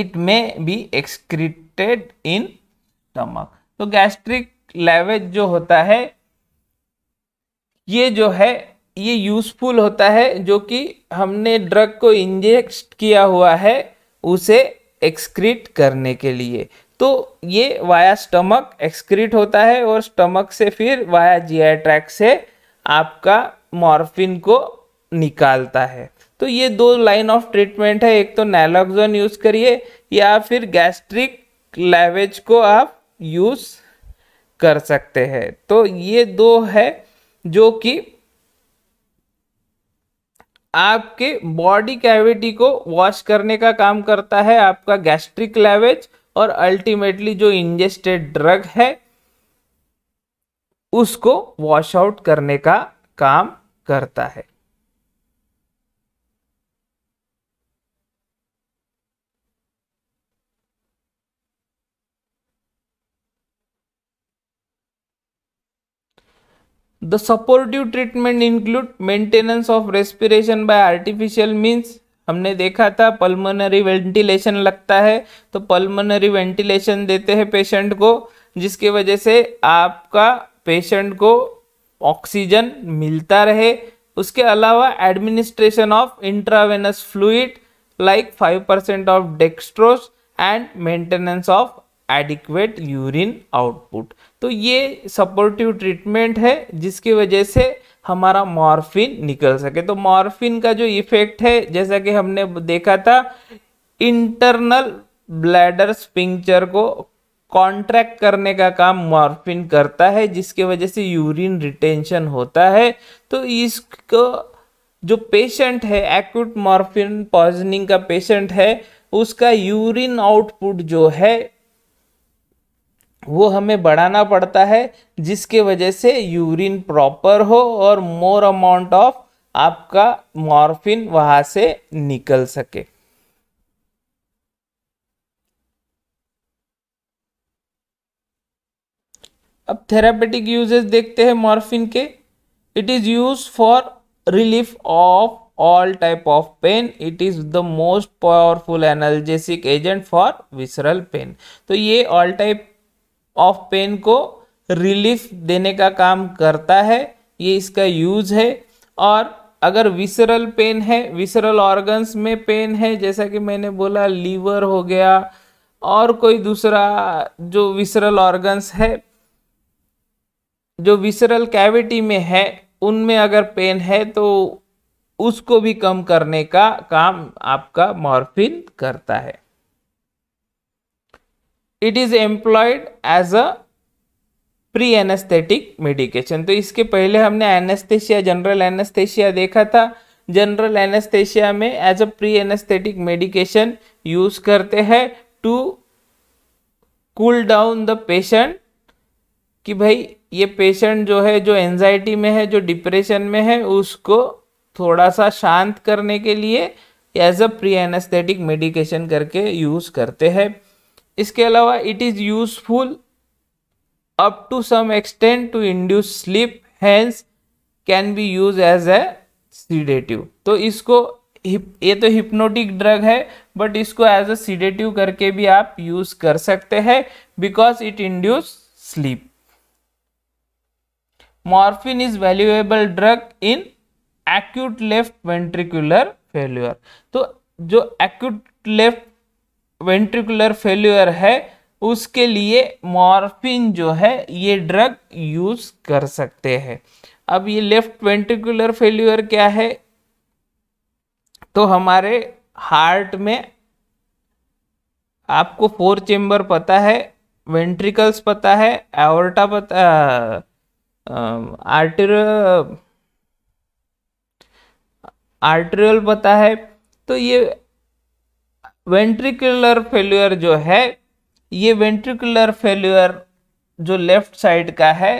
A: it may be excreted in stomach तो गैस्ट्रिक लैवेज जो होता है ये जो है ये यूज़फुल होता है जो कि हमने ड्रग को इंजेक्ट किया हुआ है उसे एक्सक्रीट करने के लिए तो ये वाया स्टमक एक्सक्रीट होता है और स्टमक से फिर वाया जीआई ट्रैक से आपका मॉर्फिन को निकालता है तो ये दो लाइन ऑफ ट्रीटमेंट है एक तो नैलोक्सोन यूज़ करिए या फिर गैस्ट्रिक लैवेज को आप यूज़ कर सकते हैं तो ये दो है जो कि आपके बॉडी कैविटी को वॉश करने का काम करता है आपका गैस्ट्रिक लैवेज और अल्टीमेटली जो इंजेस्टेड ड्रग है उसको वॉश आउट करने का काम करता है The supportive treatment include maintenance of respiration by artificial means हमने देखा था पल्मोनरी वेंटिलेशन लगता है तो पल्मोनरी वेंटिलेशन देते हैं पेशेंट को जिसके वजह से आपका पेशेंट को ऑक्सीजन मिलता रहे उसके अलावा administration of intravenous fluid like five percent of dextrose and maintenance of adequate urine output तो ये सपोर्टिव ट्रीटमेंट है जिसकी वजह से हमारा मॉर्फिन निकल सके तो मॉर्फिन का जो इफेक्ट है जैसा कि हमने देखा था इंटरनल ब्लैडर स्पिंचर को कॉन्ट्रैक्ट करने का काम मॉर्फिन करता है जिसके वजह से यूरिन रिटेंशन होता है तो इसको जो पेशेंट है एक्यूट मॉर्फिन पॉइजनिंग का पेशेंट है उसका यूरिन आउटपुट जो है वो हमें बढ़ाना पड़ता है जिसके वजह से यूरिन प्रॉपर हो और मोर अमाउंट ऑफ आपका मॉर्फिन वहां से निकल सके अब थेरापेटिक यूजेस देखते हैं मॉर्फिन के it is use for relief of all type of pain it is the most powerful analgesic agent for visceral pain तो ये ऑल टाइप ऑफ पेन को रिलीफ देने का काम करता है ये इसका यूज है और अगर विसरल पेन है विसरल ऑर्गन्स में पेन है जैसा कि मैंने बोला लीवर हो गया और कोई दूसरा जो विसरल ऑर्गन्स है जो विसरल कैविटी में है उनमें अगर पेन है तो उसको भी कम करने का काम आपका मॉर्फिन करता है it is employed as a pre anaesthetic medication तो इसके पहले हमने एनेस्थेशिया जनरल एनेस्थेशिया देखा था जनरल एनेस्थेशिया में as a pre anaesthetic medication use करते हैं to cool down the patient कि भाई ये पेशेंट जो है जो एनजाइटी में है जो डिप्रेशन में है उसको थोड़ा सा शांत करने के लिए as a pre anaesthetic medication करके यूज़ करते हैं इसके अलावा it is useful up to some extent to induce sleep hence can be use as a sedative तो इसको ये तो हिप्नोटिक ड्रग है बट इसको एज अ सीडेटिव करके भी आप यूज कर सकते हैं because it induce sleep morphine is valuable drug in acute left ventricular failure तो जो एक्यूट लेफ्ट वेंट्रिकुलर फेल्यूर है उसके लिए मॉर्फिन जो है ये ड्रग यूज कर सकते हैं अब ये लेफ्ट वेंट्रिकुलर फेल्यूर क्या है तो हमारे हार्ट में आपको फोर चेम्बर पता है वेंट्रिकल्स पता है एवर्टा पता आर्टर आर्टरियल पता है तो ये वेंट्रिकुलर फेल्यूर जो है ये वेंट्रिकुलर फेल्यूर जो लेफ्ट साइड का है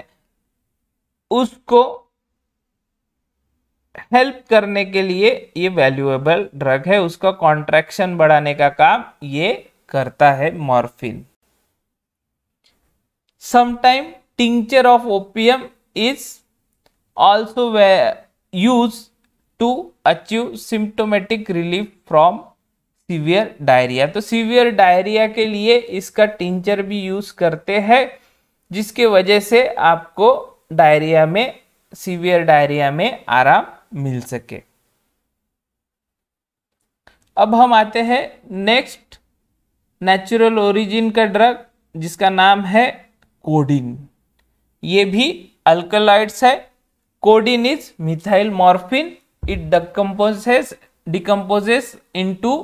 A: उसको हेल्प करने के लिए ये वैल्यूएबल ड्रग है उसका कॉन्ट्रैक्शन बढ़ाने का काम ये करता है morphine sometime of opium is also way use to achieve symptomatic relief from severe diarrhoea तो सीवियर डायरिया के लिए इसका टिंचर भी यूज करते हैं जिसके वजह से आपको डायरिया में सीवियर डायरिया में आराम मिल सके अब हम आते हैं नेक्स्ट नेचुरल ओरिजिन का ड्रग जिसका नाम है कोडिन ये भी अल्कलाइड्स है codeine is methyl morphine it decomposes decomposes into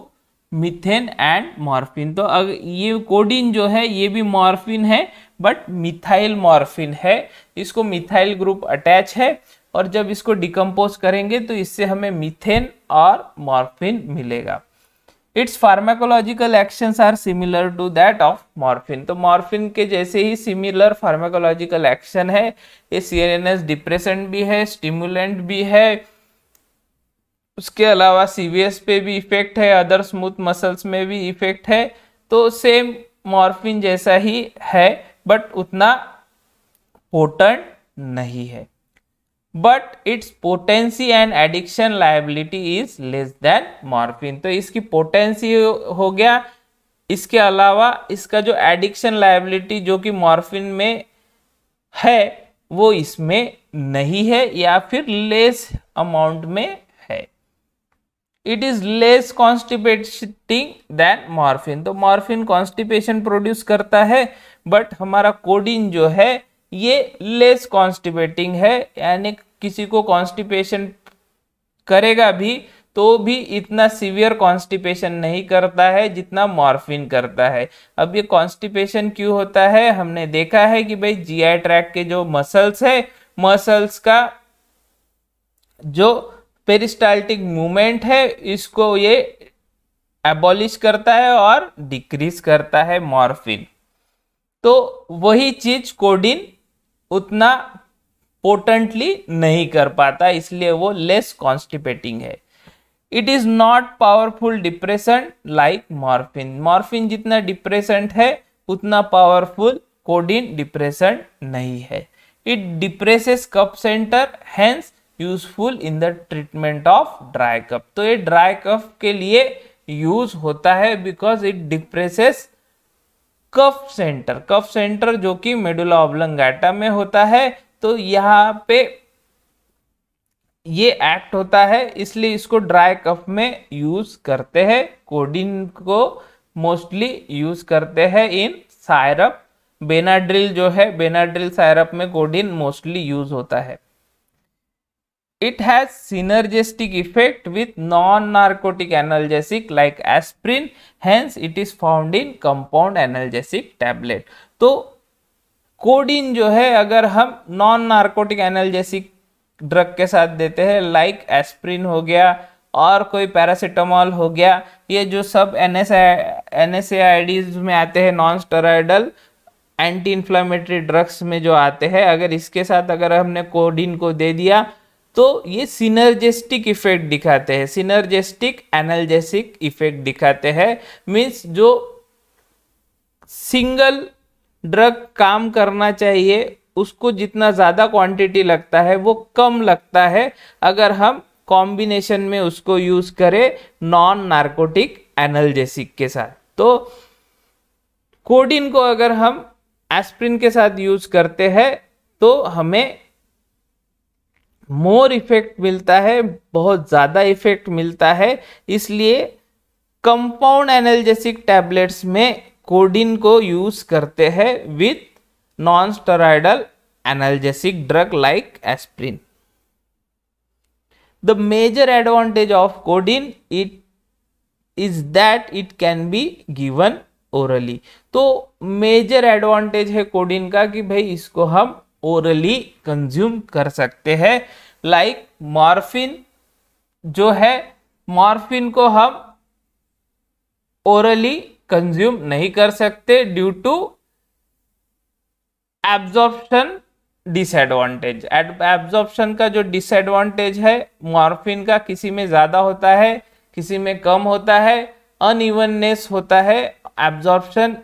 A: methane and morphine तो अगर ये कोडिन जो है ये भी मॉर्फिन है बट मिथाइल मॉर्फिन है इसको मिथाइल ग्रुप अटैच है और जब इसको डिकम्पोज करेंगे तो इससे हमें मिथेन और मॉर्फिन मिलेगा its pharmacological actions are similar to that of morphine तो मॉर्फिन के जैसे ही सिमिलर फार्माकोलॉजिकल एक्शन है ये सी एन एस डिप्रेशन भी है स्टिमुलेंट भी है उसके अलावा सीवीएस पे भी इफेक्ट है अदर स्मूथ मसल्स में भी इफेक्ट है तो सेम मॉर्फिन जैसा ही है बट उतना पोटेंट नहीं है but its potency and addiction liability is less than morphine तो इसकी पोटेंसी हो गया इसके अलावा इसका जो एडिक्शन लाइबिलिटी जो कि मॉर्फिन में है वो इसमें नहीं है या फिर लेस अमाउंट में it is less constipating than morphine तो मॉर्फिन कॉन्स्टिपेशन प्रोड्यूस करता है बट हमारा कोडिन जो है ये लेस कॉन्स्टिपेटिंग है यानी किसी को कॉन्स्टिपेशन करेगा भी तो भी इतना सीवियर कॉन्स्टिपेशन नहीं करता है जितना मॉर्फिन करता है अब ये कॉन्स्टिपेशन क्यों होता है हमने देखा है कि भाई जीआई ट्रैक के जो मसल्स है मसल्स का जो पेरिस्टाल्टिक मूवमेंट है इसको ये एबॉलिश करता है और डिक्रीज करता है मॉर्फिन तो वही चीज कोडिन उतना पोटेंटली नहीं कर पाता इसलिए वो लेस कॉन्स्टिपेटिंग है it is not powerful depression like morphine morphine जितना डिप्रेशन है उतना पावरफुल कोडिन डिप्रेशन नहीं है it depresses cough centre hence useful in the treatment of dry cough तो ये ड्राई कफ के लिए यूज होता है because it depresses cough centre cough centre जो कि मेडुला ऑबलंगाटा में होता है तो यहाँ पे ये एक्ट होता है इसलिए इसको ड्राई कफ में यूज करते हैं कोडिन को मोस्टली यूज करते हैं इन सायरप बेनाड्रिल जो है बेनाड्रिल सायरप में कोडिन मोस्टली यूज होता है it has synergistic effect with non-narcotic analgesic like aspirin hence it is found in compound analgesic tablet तो कोडीन जो है अगर हम नॉन नार्कोटिक एनर्जेसिक ड्रग के साथ देते हैं लाइक एस्प्रिन हो गया और कोई पैरासिटामॉल हो गया ये जो सब एन एस में आते हैं non steroidal anti inflammatory drugs में जो आते हैं अगर इसके साथ अगर हमने कोडिन को दे दिया तो ये सिनर्जेस्टिक इफेक्ट दिखाते हैं सिनर्जेस्टिक एनालजेसिक इफेक्ट दिखाते हैं मीन्स जो सिंगल ड्रग काम करना चाहिए उसको जितना ज़्यादा क्वांटिटी लगता है वो कम लगता है अगर हम कॉम्बिनेशन में उसको यूज़ करें नॉन नार्कोटिक एनल्जेसिक के साथ तो कोडिन को अगर हम एस्प्रिन के साथ यूज़ करते हैं तो हमें मोर इफेक्ट मिलता है बहुत ज़्यादा इफेक्ट मिलता है इसलिए कंपाउंड एनर्जेसिक टैबलेट्स में कोडिन को यूज़ करते हैं with non steroidal analgesic drug like aspirin the major advantage of codeine it is that it can be given orally तो मेजर एडवांटेज है कोडिन का कि भाई इसको हम ओरली कंज्यूम कर सकते हैं लाइक मॉर्फिन जो है मॉर्फिन को हम ओरली कंज्यूम नहीं कर सकते due to absorption disadvantage absorption का जो डिसएडवांटेज है मॉर्फिन का किसी में ज़्यादा होता है किसी में कम होता है अनइवननेस होता है एब्जॉर्प्शन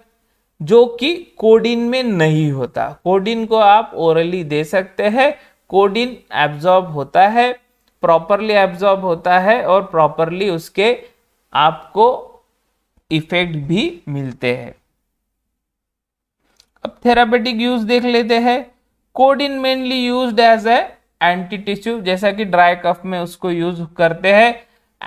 A: जो कि कोडिन में नहीं होता कोडिन को आप ओरली दे सकते हैं कोडिन एब्जॉर्ब होता है प्रॉपरली एब्जॉर्ब होता है और प्रॉपरली उसके आपको इफेक्ट भी मिलते हैं अब थेरापेटिक यूज देख लेते हैं codeine mainly use as a anti tussive जैसा कि ड्राई कफ में उसको यूज करते हैं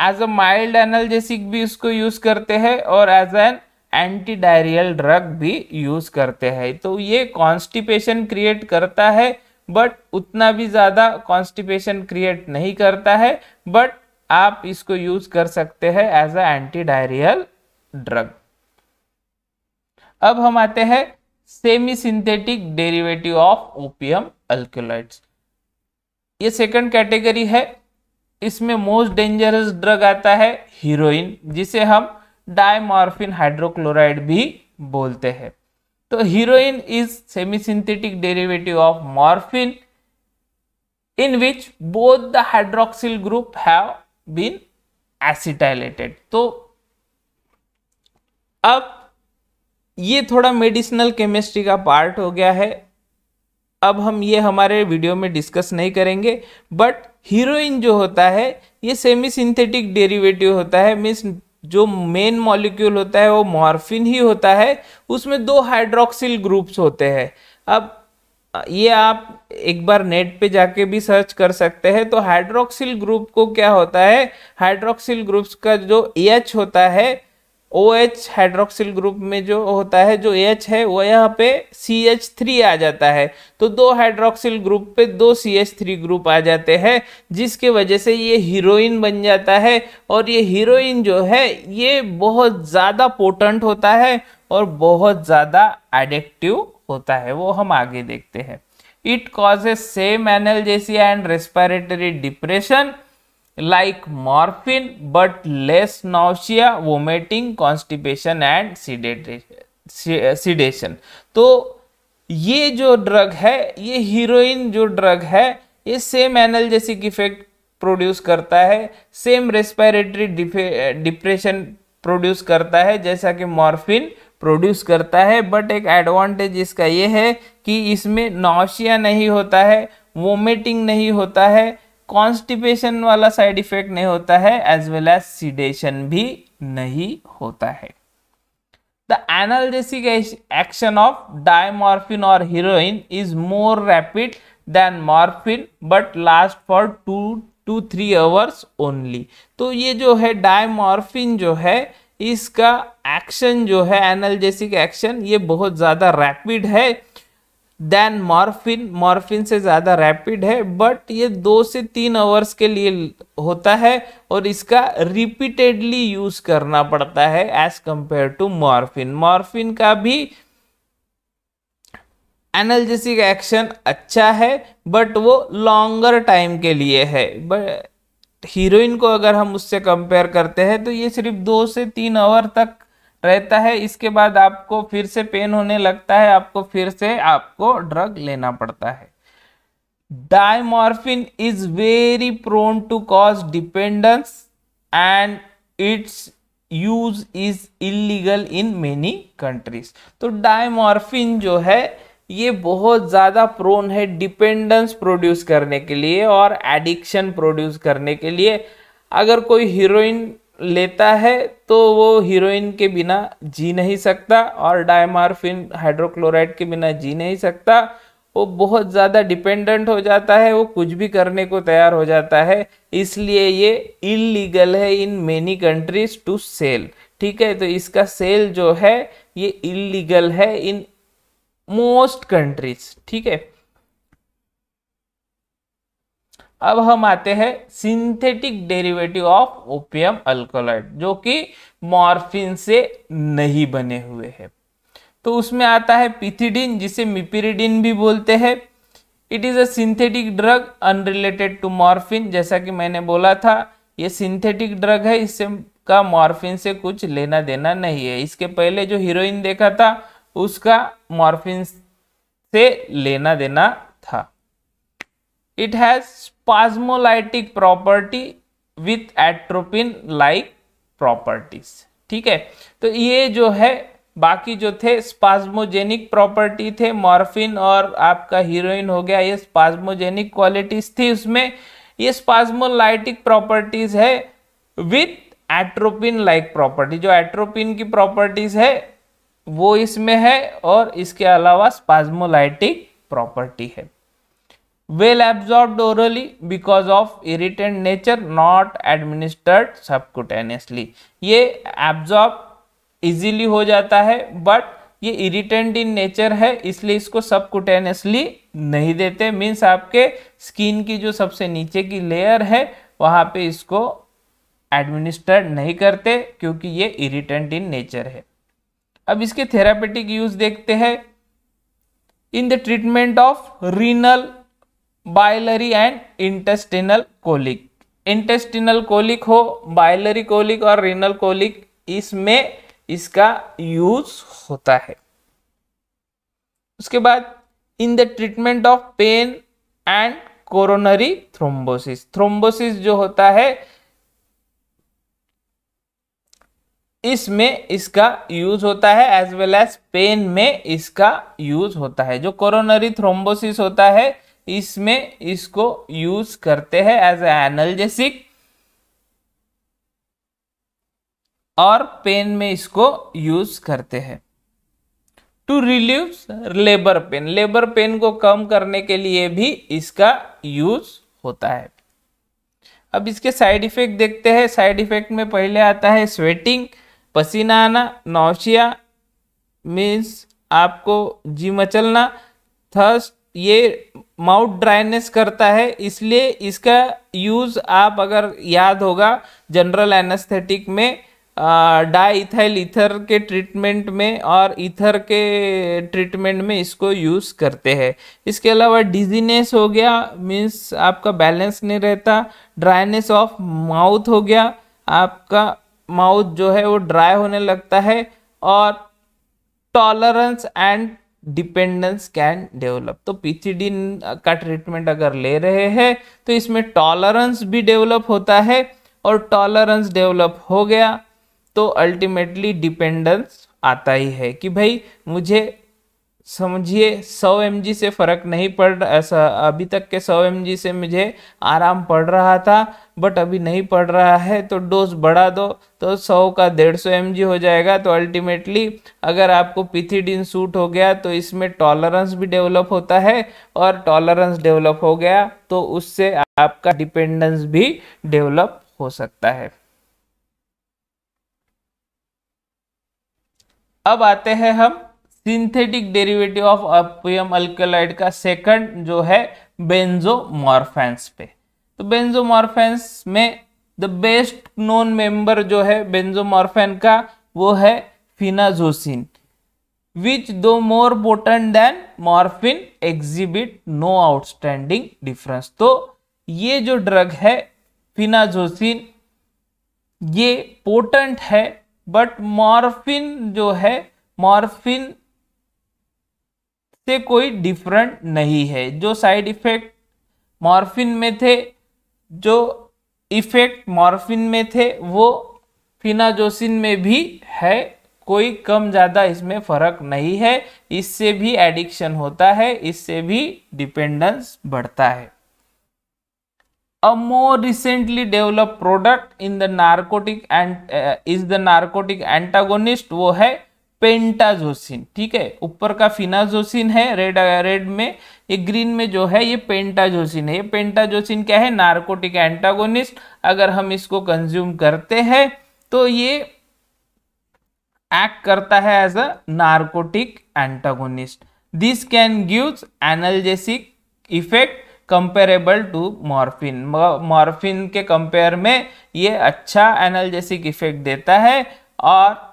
A: एज अ माइल्ड एनर्जेसिक भी उसको यूज करते हैं और as an anti diarrhoeal drug भी यूज़ करते हैं तो ये कॉन्स्टिपेशन क्रिएट करता है बट उतना भी ज़्यादा कॉन्स्टिपेशन क्रिएट नहीं करता है बट आप इसको यूज़ कर सकते हैं as a anti diarrhoeal drug अब हम आते हैं semi synthetic derivative of opium alkaloids ये सेकंड कैटेगरी है इसमें मोस्ट डेंजरस ड्रग आता है हीरोइन जिसे हम डायमॉर्फिन हाइड्रोक्लोराइड भी बोलते हैं तो heroin is semi synthetic derivative of morphine in which both the hydroxyl group have been acetylated तो अब ये थोड़ा मेडिसिनल केमिस्ट्री का पार्ट हो गया है अब हम ये हमारे वीडियो में डिस्कस नहीं करेंगे बट हीरोइन जो होता है ये सेमी सिंथेटिक डेरिवेटिव होता है मीन्स जो मेन मॉलिक्यूल होता है वो मॉर्फिन ही होता है उसमें दो हाइड्रोक्सिल ग्रुप्स होते हैं अब ये आप एक बार नेट पे जाके भी सर्च कर सकते हैं तो हाइड्रोक्सिल ग्रुप को क्या होता है हाइड्रोक्सिल ग्रुप्स का जो ए होता है ओ एच हाइड्रोक्सिल ग्रुप में जो होता है जो एच है वो यहाँ पे सी एच थ्री आ जाता है तो दो हाइड्रोक्सिल ग्रुप पे दो सी एच थ्री ग्रुप आ जाते हैं जिसके वजह से ये हीरोइन बन जाता है और ये हीरोइन जो है ये बहुत ज़्यादा पोटेंट होता है और बहुत ज़्यादा एडिक्टिव होता है वो हम आगे देखते हैं it causes same anal and respiratory depression like morphine but less nausea, vomiting, constipation and sedation. तो ये जो ड्रग है ये हीरोइन जो ड्रग है ये सेम एनर्जेसिक इफेक्ट प्रोड्यूस करता है सेम रेस्पिरेटरी डिप्रेशन प्रोड्यूस करता है जैसा कि मॉर्फिन प्रोड्यूस करता है बट एक एडवांटेज इसका ये है कि इसमें नौशिया नहीं होता है वोमिटिंग नहीं होता है कॉन्स्टिपेशन वाला साइड इफेक्ट नहीं होता है एज वेल एज सीडेशन भी नहीं होता है the analgesic action of diamorphine और heroin is more rapid than morphine but last for two two three hours only तो ये जो है डायमोर्फिन जो है इसका एक्शन जो है एनालजेसिक एक्शन ये बहुत ज़्यादा रैपिड है दैन मॉर्फिन मॉर्फिन से ज़्यादा रैपिड है बट ये दो से तीन आवर्स के लिए होता है और इसका रिपीटेडली यूज़ करना पड़ता है as compare to morphine morphine का भी एनर्जेसिक एक्शन अच्छा है बट वो लॉन्गर टाइम के लिए है बट हीरोइन को अगर हम उससे कंपेयर करते हैं तो ये सिर्फ दो से तीन आवर तक रहता है इसके बाद आपको फिर से पेन होने लगता है आपको फिर से आपको ड्रग लेना पड़ता है diamorphine is very prone to cause dependence and its use is illegal in many countries तो डायमॉर्फिन जो है ये बहुत ज़्यादा प्रोन है डिपेंडेंस प्रोड्यूस करने के लिए और एडिक्शन प्रोड्यूस करने के लिए अगर कोई हीरोइन लेता है तो वो हीरोइन के बिना जी नहीं सकता और डायमार्फिन हाइड्रोक्लोराइड के बिना जी नहीं सकता वो बहुत ज़्यादा डिपेंडेंट हो जाता है वो कुछ भी करने को तैयार हो जाता है इसलिए ये इलीगल है in many countries to sell ठीक है तो इसका सेल जो है ये इलीगल है इन मोस्ट कंट्रीज ठीक है अब हम आते हैं synthetic derivative of opium alkaloid जो कि मॉर्फिन से नहीं बने हुए हैं तो उसमें आता है पिथिडिन जिसे मिपिरिडिन भी बोलते हैं it is a synthetic drug unrelated to morphine जैसा कि मैंने बोला था ये सिंथेटिक ड्रग है इससे का मॉर्फिन से कुछ लेना देना नहीं है इसके पहले जो हीरोइन देखा था उसका मॉर्फिन से लेना देना it has spasmolytic property with atropine like properties ठीक है तो ये जो है बाकी जो थे स्पाजमोजेनिक प्रॉपर्टी थे मॉर्फिन और आपका हीरोइन हो गया ये स्पाजमोजेनिक क्वालिटीज थी उसमें ये स्पाजमोलाइटिक प्रॉपर्टीज है विथ एट्रोपिन लाइक प्रॉपर्टी जो एट्रोपिन की प्रॉपर्टीज है वो इसमें है और इसके अलावा स्पाजमोलाइटिक प्रॉपर्टी है well absorbed orally because of irritant nature not administered subcutaneously ये absorb easily हो जाता है but ये irritant in nature है इसलिए इसको subcutaneously नहीं देते means आपके skin की जो सबसे नीचे की layer है वहाँ पे इसको एडमिनिस्टर नहीं करते क्योंकि ये इरिटेंट इन नेचर है अब इसके थेरापेटिक यूज देखते हैं in the treatment of renal biliary and intestinal colic intestinal colic हो बाइलरी कोलिक और रिनल कोलिक इसमें इसका यूज होता है उसके बाद in the treatment of pain and coronary thrombosis thrombosis जो होता है इसमें इसका यूज होता है एज वेल एज पेन में इसका यूज होता है जो कोरोनरी थ्रोम्बोसिस होता है इसमें इसको यूज करते हैं एज एनलिक और पेन में इसको यूज करते हैं to relieve labour pain labour pain को कम करने के लिए भी इसका यूज होता है अब इसके साइड इफेक्ट देखते हैं साइड इफेक्ट में पहले आता है स्वेटिंग पसीना आना नौशिया मीन्स आपको जी मचलना थर्स्ट ये माउथ ड्राइनेस करता है इसलिए इसका यूज़ आप अगर याद होगा जनरल एनेस्थेटिक में डाइथाइल इथर के ट्रीटमेंट में और इथर के ट्रीटमेंट में इसको यूज़ करते हैं इसके अलावा डिजीनेस हो गया मीन्स आपका बैलेंस नहीं रहता ड्राइनेस ऑफ माउथ हो गया आपका माउथ जो है वो ड्राई होने लगता है और tolerance and dependence can develop तो पीथीडीन का ट्रीटमेंट अगर ले रहे हैं तो इसमें टॉलरेंस भी डेवलप होता है और टॉलरेंस डेवलप हो गया तो अल्टीमेटली डिपेंडेंस आता ही है कि भाई मुझे समझिए 100 एम से फ़र्क नहीं पड़ रहा अभी तक के 100 एम से मुझे आराम पड़ रहा था बट अभी नहीं पड़ रहा है तो डोज बढ़ा दो तो 100 का 150 एम हो जाएगा तो अल्टीमेटली अगर आपको पिथीडिन सूट हो गया तो इसमें टॉलरेंस भी डेवलप होता है और टॉलरेंस डेवलप हो गया तो उससे आपका डिपेंडेंस भी डेवलप हो सकता है अब आते हैं हम synthetic derivative of opium alkaloid का सेकंड जो है बेंजोमॉर्फेंस पे तो बेंजोमॉर्फेंस में द बेस्ट नोन मेंबर जो है बेंजोमॉर्फेन का वो है phenazocine which though more potent than morphine exhibit no outstanding difference तो ये जो ड्रग है फिनाजोसिन ये पोटेंट है बट मॉर्फिन जो है मॉर्फिन से कोई डिफरेंट नहीं है जो साइड इफ़ेक्ट मॉर्फिन में थे जो इफ़ेक्ट मॉर्फिन में थे वो फिनाजोसिन में भी है कोई कम ज़्यादा इसमें फ़र्क नहीं है इससे भी एडिक्शन होता है इससे भी डिपेंडेंस बढ़ता है a more recently develop product in the narcotic and is the narcotic antagonist वो है पेंटाजोसिन ठीक है ऊपर का फिनाजोसिन है रेड रेड में ये ग्रीन में जो है ये पेंटाजोसिन है ये पेंटाजोसिन क्या है नार्कोटिक एंटागोनिस्ट अगर हम इसको कंज्यूम करते हैं तो ये एक्ट करता है as a narcotic antagonist this can gives analgesic effect comparable to morphine morphine के कंपेयर में ये अच्छा एनाल्जेसिक इफेक्ट देता है और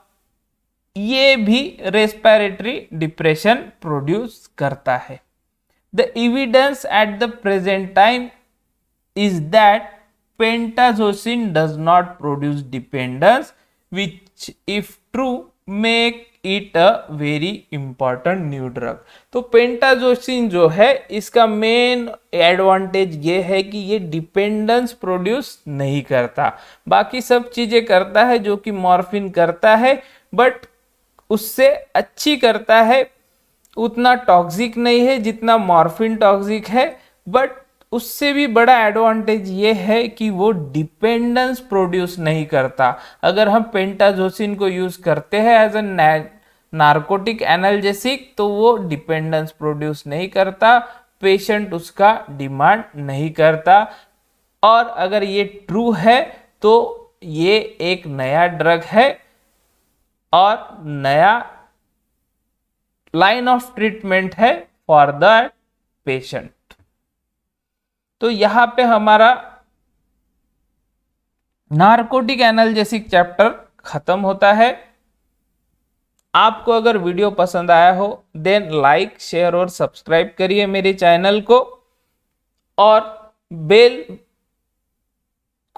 A: ये भी रेस्पिरेटरी डिप्रेशन प्रोड्यूस करता है the evidence at the present time is that pentazocine does not produce dependence which if true make it a very important new drug तो पेंटाजोसिन जो है इसका मेन एडवांटेज ये है कि ये डिपेंडेंस प्रोड्यूस नहीं करता बाकी सब चीज़ें करता है जो कि मॉर्फिन करता है बट उससे अच्छी करता है उतना टॉक्सिक नहीं है जितना मॉर्फिन टॉक्सिक है बट उससे भी बड़ा एडवांटेज ये है कि वो डिपेंडेंस प्रोड्यूस नहीं करता अगर हम पेंटाजोसिन को यूज़ करते हैं एज ए नार्कोटिक एनाल्जेसिक तो वो डिपेंडेंस प्रोड्यूस नहीं करता पेशेंट उसका डिमांड नहीं करता और अगर ये ट्रू है तो ये एक नया ड्रग है और नया लाइन ऑफ ट्रीटमेंट है फॉर द पेशेंट तो यहां पे हमारा नार्कोटिक एनालजेसिक चैप्टर खत्म होता है आपको अगर वीडियो पसंद आया हो देन लाइक शेयर और सब्सक्राइब करिए मेरे चैनल को और बेल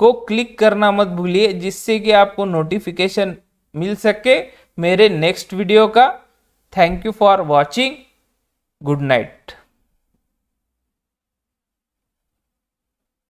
A: को क्लिक करना मत भूलिए जिससे कि आपको नोटिफिकेशन मिल सके मेरे नेक्स्ट वीडियो का thank you for watching good night